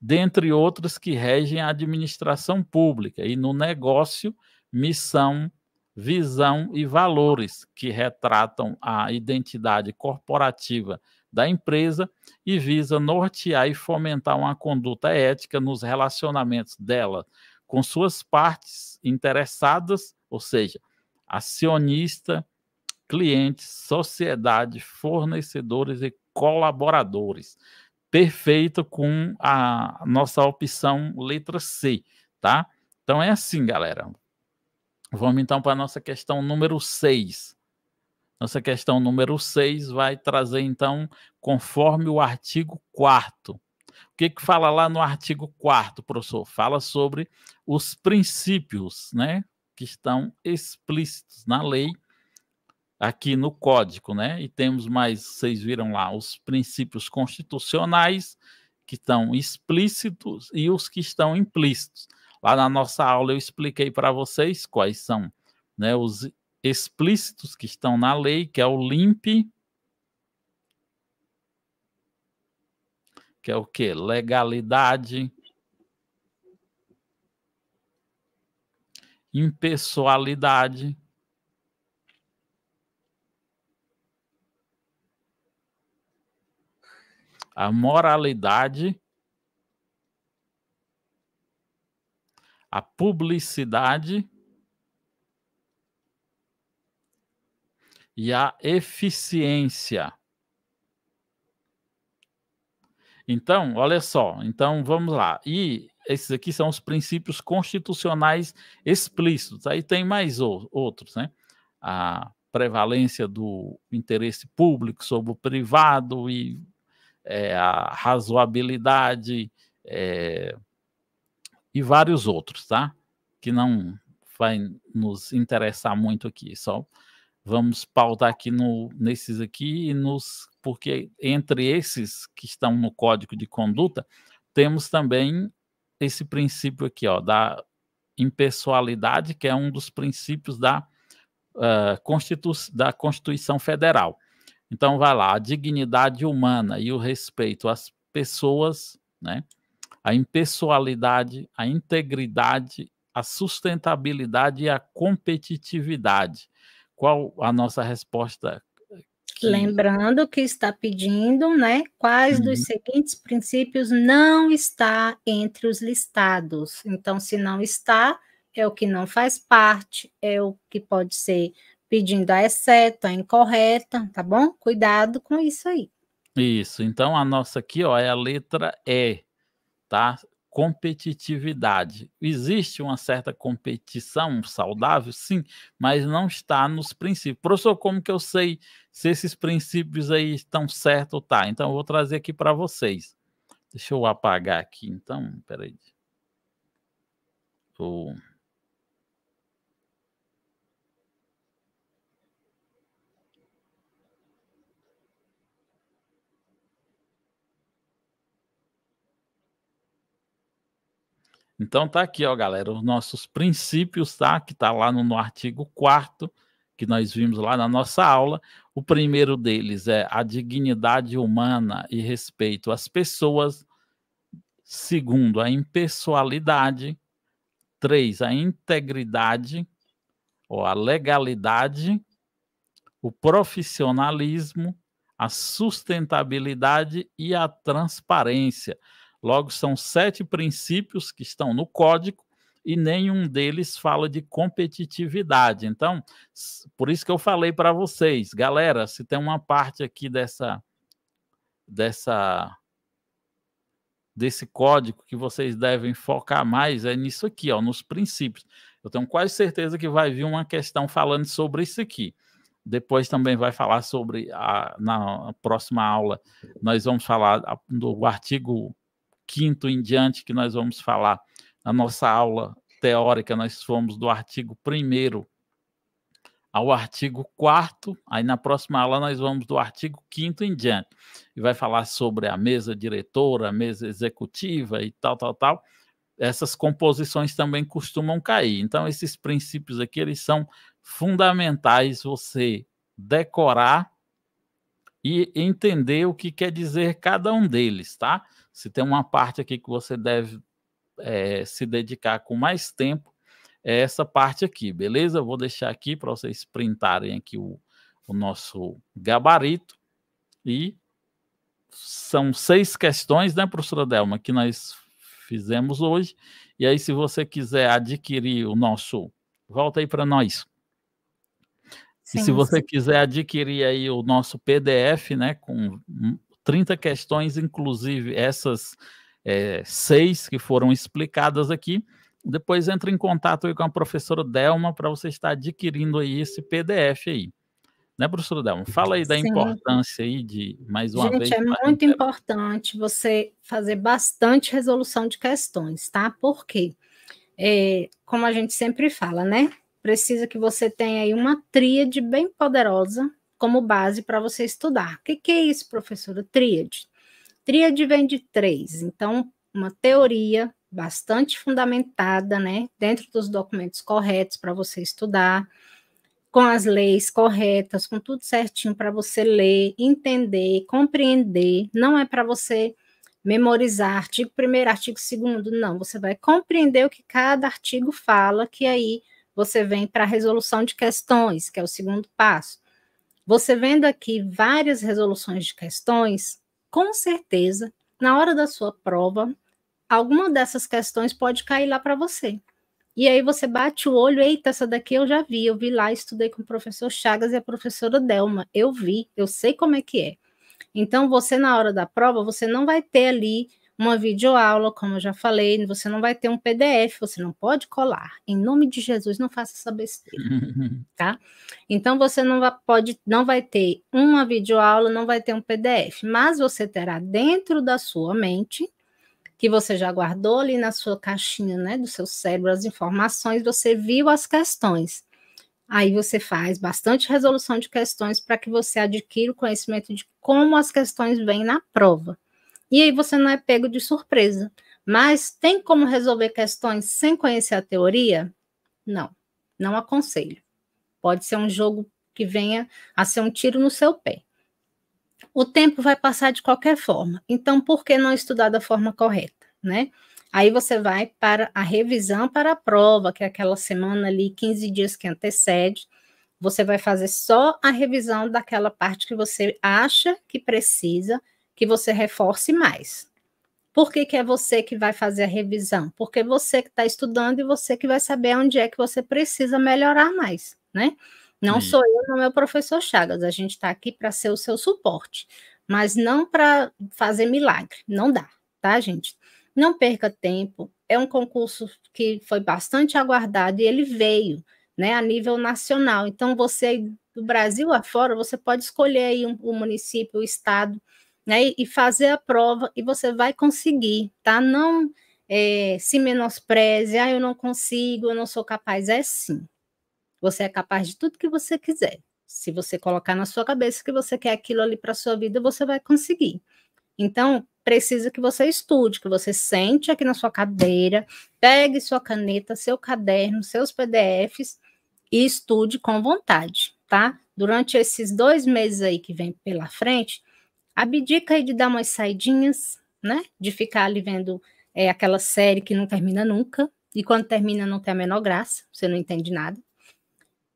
S2: dentre outras que regem a administração pública, e no negócio, missão, visão e valores, que retratam a identidade corporativa da empresa e visa nortear e fomentar uma conduta ética nos relacionamentos dela com suas partes interessadas, ou seja, acionista, clientes, sociedade, fornecedores e colaboradores. Perfeito com a nossa opção letra C, tá? Então é assim, galera. Vamos então para a nossa questão número 6. Nossa questão número 6 vai trazer, então, conforme o artigo 4 o que, que fala lá no artigo 4 professor? Fala sobre os princípios, né? Que estão explícitos na lei aqui no código, né? E temos mais, vocês viram lá, os princípios constitucionais que estão explícitos e os que estão implícitos. Lá na nossa aula eu expliquei para vocês quais são, né, os explícitos que estão na lei, que é o LIMP, que é o quê? Legalidade, impessoalidade, a moralidade, a publicidade e a eficiência. Então, olha só. Então, vamos lá. E esses aqui são os princípios constitucionais explícitos. Aí tem mais outros, né? A prevalência do interesse público sobre o privado e é, a razoabilidade é, e vários outros, tá? Que não vai nos interessar muito aqui, só vamos pautar aqui no, nesses aqui e nos porque entre esses que estão no código de conduta temos também esse princípio aqui ó da impessoalidade que é um dos princípios da uh, Constitu da Constituição Federal então, vai lá, a dignidade humana e o respeito às pessoas, né? a impessoalidade, a integridade, a sustentabilidade e a competitividade. Qual a nossa resposta?
S1: Que... Lembrando que está pedindo, né? Quais uhum. dos seguintes princípios não está entre os listados? Então, se não está, é o que não faz parte, é o que pode ser pedindo a exceta, a incorreta, tá bom? Cuidado com isso aí.
S2: Isso. Então a nossa aqui, ó, é a letra E, tá? Competitividade. Existe uma certa competição saudável, sim, mas não está nos princípios. Professor, como que eu sei se esses princípios aí estão certos ou tá? Então eu vou trazer aqui para vocês. Deixa eu apagar aqui, então, peraí. Vou... Então tá aqui, ó, galera, os nossos princípios, tá? Que tá lá no, no artigo 4 que nós vimos lá na nossa aula. O primeiro deles é a dignidade humana e respeito às pessoas. Segundo, a impessoalidade. Três, a integridade ou a legalidade. O profissionalismo, a sustentabilidade e a transparência. Logo, são sete princípios que estão no código e nenhum deles fala de competitividade. Então, por isso que eu falei para vocês, galera, se tem uma parte aqui dessa dessa desse código que vocês devem focar mais é nisso aqui, ó, nos princípios. Eu tenho quase certeza que vai vir uma questão falando sobre isso aqui. Depois também vai falar sobre a, na próxima aula, nós vamos falar do artigo quinto em diante que nós vamos falar. Na nossa aula teórica, nós fomos do artigo primeiro ao artigo quarto aí na próxima aula nós vamos do artigo quinto em diante, e vai falar sobre a mesa diretora, a mesa executiva e tal, tal, tal. Essas composições também costumam cair. Então, esses princípios aqui, eles são fundamentais você decorar e entender o que quer dizer cada um deles, tá? Se tem uma parte aqui que você deve é, se dedicar com mais tempo, é essa parte aqui, beleza? Eu vou deixar aqui para vocês printarem aqui o, o nosso gabarito e são seis questões, né, professora Delma, que nós fizemos hoje. E aí, se você quiser adquirir o nosso, volta aí para nós. Sim, e se você sim. quiser adquirir aí o nosso PDF, né, com 30 questões, inclusive essas é, seis que foram explicadas aqui, depois entre em contato com a professora Delma para você estar adquirindo aí esse PDF aí. Né, professora Delma? Fala aí da Sim. importância aí de, mais uma Gente, vez... Gente, é
S1: muito importante você fazer bastante resolução de questões, tá? Por quê? É, como a gente sempre fala, né? precisa que você tenha aí uma tríade bem poderosa como base para você estudar. O que, que é isso, professora? Tríade. Tríade vem de três, então, uma teoria bastante fundamentada, né, dentro dos documentos corretos para você estudar, com as leis corretas, com tudo certinho para você ler, entender, compreender. Não é para você memorizar artigo primeiro, artigo segundo, não. Você vai compreender o que cada artigo fala, que aí você vem para a resolução de questões, que é o segundo passo. Você vendo aqui várias resoluções de questões, com certeza, na hora da sua prova, alguma dessas questões pode cair lá para você. E aí você bate o olho, eita, essa daqui eu já vi, eu vi lá, estudei com o professor Chagas e a professora Delma, eu vi, eu sei como é que é. Então, você, na hora da prova, você não vai ter ali uma videoaula, como eu já falei, você não vai ter um PDF, você não pode colar. Em nome de Jesus, não faça essa besteira, tá? Então você não vai, pode, não vai ter uma videoaula, não vai ter um PDF, mas você terá dentro da sua mente que você já guardou ali na sua caixinha, né, do seu cérebro as informações, você viu as questões. Aí você faz bastante resolução de questões para que você adquira o conhecimento de como as questões vêm na prova e aí você não é pego de surpresa. Mas tem como resolver questões sem conhecer a teoria? Não, não aconselho. Pode ser um jogo que venha a ser um tiro no seu pé. O tempo vai passar de qualquer forma, então por que não estudar da forma correta, né? Aí você vai para a revisão para a prova, que é aquela semana ali, 15 dias que antecede. Você vai fazer só a revisão daquela parte que você acha que precisa que você reforce mais. Por que, que é você que vai fazer a revisão? Porque você que está estudando e você que vai saber onde é que você precisa melhorar mais, né? Não Sim. sou eu, não é o professor Chagas. A gente está aqui para ser o seu suporte, mas não para fazer milagre. Não dá, tá, gente? Não perca tempo. É um concurso que foi bastante aguardado e ele veio, né, a nível nacional. Então, você do Brasil afora, você pode escolher aí o um, um município, o um estado né? E fazer a prova e você vai conseguir, tá? Não é, se menospreze, ah, eu não consigo, eu não sou capaz. É sim. Você é capaz de tudo que você quiser. Se você colocar na sua cabeça que você quer aquilo ali para sua vida, você vai conseguir. Então, precisa que você estude, que você sente aqui na sua cadeira, pegue sua caneta, seu caderno, seus PDFs e estude com vontade, tá? Durante esses dois meses aí que vem pela frente, abdica aí de dar umas saidinhas, né? De ficar ali vendo é, aquela série que não termina nunca, e quando termina não tem a menor graça, você não entende nada.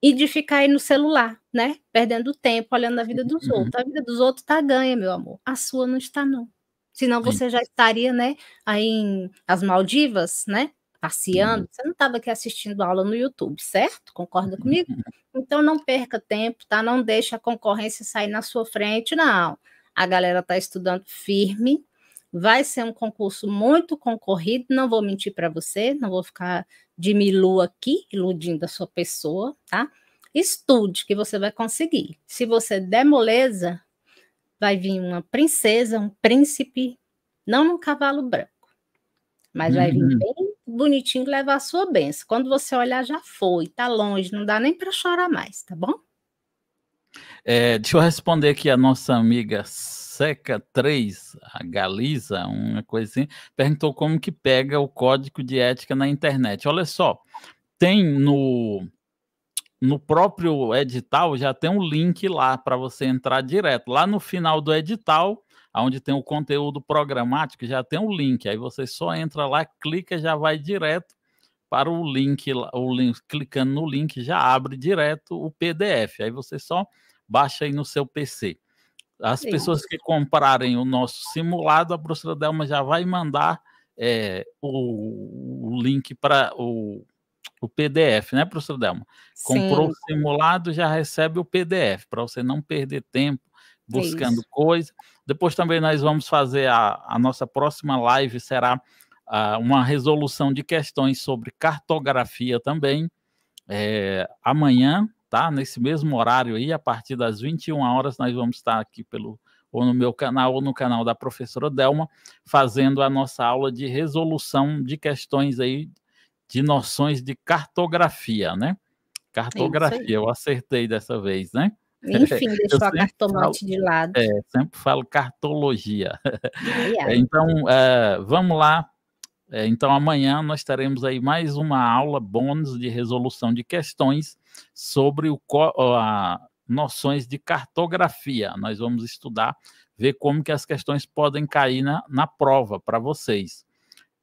S1: E de ficar aí no celular, né? Perdendo tempo, olhando a vida dos uhum. outros. A vida dos outros tá ganha, meu amor. A sua não está, não. Senão você Sim. já estaria, né? Aí em as Maldivas, né? Passeando. Uhum. Você não estava aqui assistindo aula no YouTube, certo? Concorda comigo? Então não perca tempo, tá? Não deixa a concorrência sair na sua frente, não. A galera está estudando firme. Vai ser um concurso muito concorrido, não vou mentir para você, não vou ficar de milu aqui, iludindo a sua pessoa, tá? Estude que você vai conseguir. Se você der moleza, vai vir uma princesa, um príncipe, não um cavalo branco, mas uhum. vai vir uhum. bem bonitinho levar a sua benção. Quando você olhar, já foi, tá longe, não dá nem para chorar mais, tá bom?
S2: É, deixa eu responder aqui a nossa amiga Seca 3, a Galiza, uma coisinha perguntou como que pega o código de ética na internet. Olha só, tem no no próprio edital já tem um link lá para você entrar direto. Lá no final do edital, onde tem o conteúdo programático, já tem um link. Aí você só entra lá, clica, já vai direto para o link, o link, clicando no link já abre direto o PDF. Aí você só baixa aí no seu PC. As Sim. pessoas que comprarem o nosso simulado, a professora Delma já vai mandar é, o, o, link para o, o, PDF, né, professora Delma? Sim. Comprou o simulado, já recebe o PDF, para você não perder tempo é buscando é coisa. Depois também nós vamos fazer a, a nossa próxima live, será uma resolução de questões sobre cartografia também, é, amanhã, tá? Nesse mesmo horário aí, a partir das 21 horas, nós vamos estar aqui pelo ou no meu canal ou no canal da professora Delma, fazendo a nossa aula de resolução de questões aí de noções de cartografia, né? É cartografia, é eu acertei dessa vez, né? Enfim, deixou a cartomante falo, de lado. É, sempre falo cartologia. Yeah. Então, eh, vamos lá é, então, amanhã nós teremos aí mais uma aula bônus de resolução de questões sobre o, a, noções de cartografia. Nós vamos estudar, ver como que as questões podem cair na, na prova para vocês.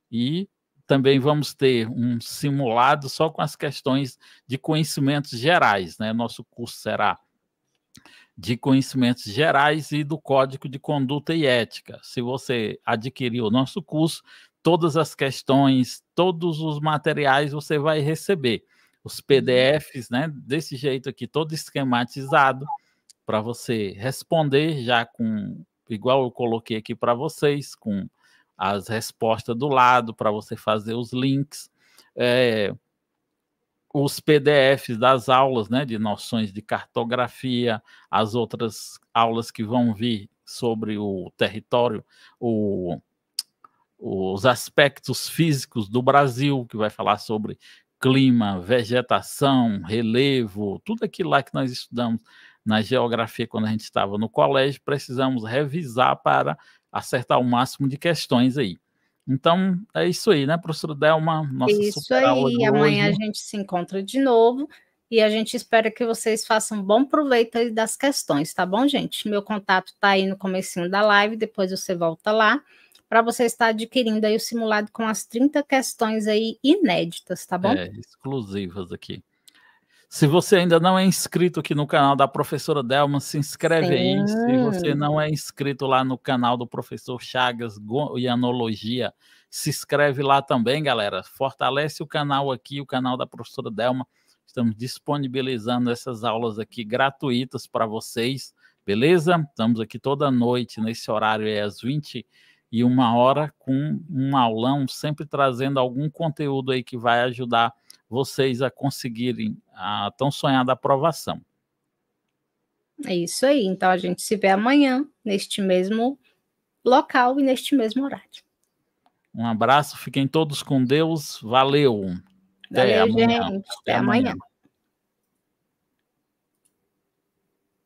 S2: E também vamos ter um simulado só com as questões de conhecimentos gerais. Né? Nosso curso será de conhecimentos gerais e do Código de Conduta e Ética. Se você adquirir o nosso curso, todas as questões, todos os materiais você vai receber. Os uhum. PDFs, né? Desse jeito aqui, todo esquematizado, para você responder já com, igual eu coloquei aqui para vocês, com as respostas do lado, para você fazer os links. É, os PDFs das aulas, né? De noções de cartografia, as outras aulas que vão vir sobre o território, o os aspectos físicos do Brasil, que vai falar sobre clima, vegetação, relevo, tudo aquilo lá que nós estudamos na geografia quando a gente estava no colégio, precisamos revisar para acertar o máximo de questões aí. Então, é isso aí, né, professora Delma? Nossa isso aí, amanhã hoje. a né? gente
S1: se encontra de novo e a gente espera que vocês façam bom proveito das questões, tá bom, gente? Meu contato está aí no comecinho da live, depois você volta lá para você estar adquirindo aí o simulado com as 30 questões aí inéditas, tá bom? É,
S2: exclusivas aqui. Se você ainda não é inscrito aqui no canal da professora Delma, se inscreve Sim. aí. Se você não é inscrito lá no canal do professor Chagas Goianologia, se inscreve lá também, galera. Fortalece o canal aqui, o canal da professora Delma. Estamos disponibilizando essas aulas aqui gratuitas para vocês, beleza? Estamos aqui toda noite, nesse horário é às 20 e uma hora com um aulão, sempre trazendo algum conteúdo aí que vai ajudar vocês a conseguirem a tão sonhada aprovação.
S1: É isso aí. Então a gente se vê amanhã, neste mesmo local e neste mesmo horário.
S2: Um abraço, fiquem todos com Deus. Valeu. Valeu, Gente. Até,
S1: Até amanhã.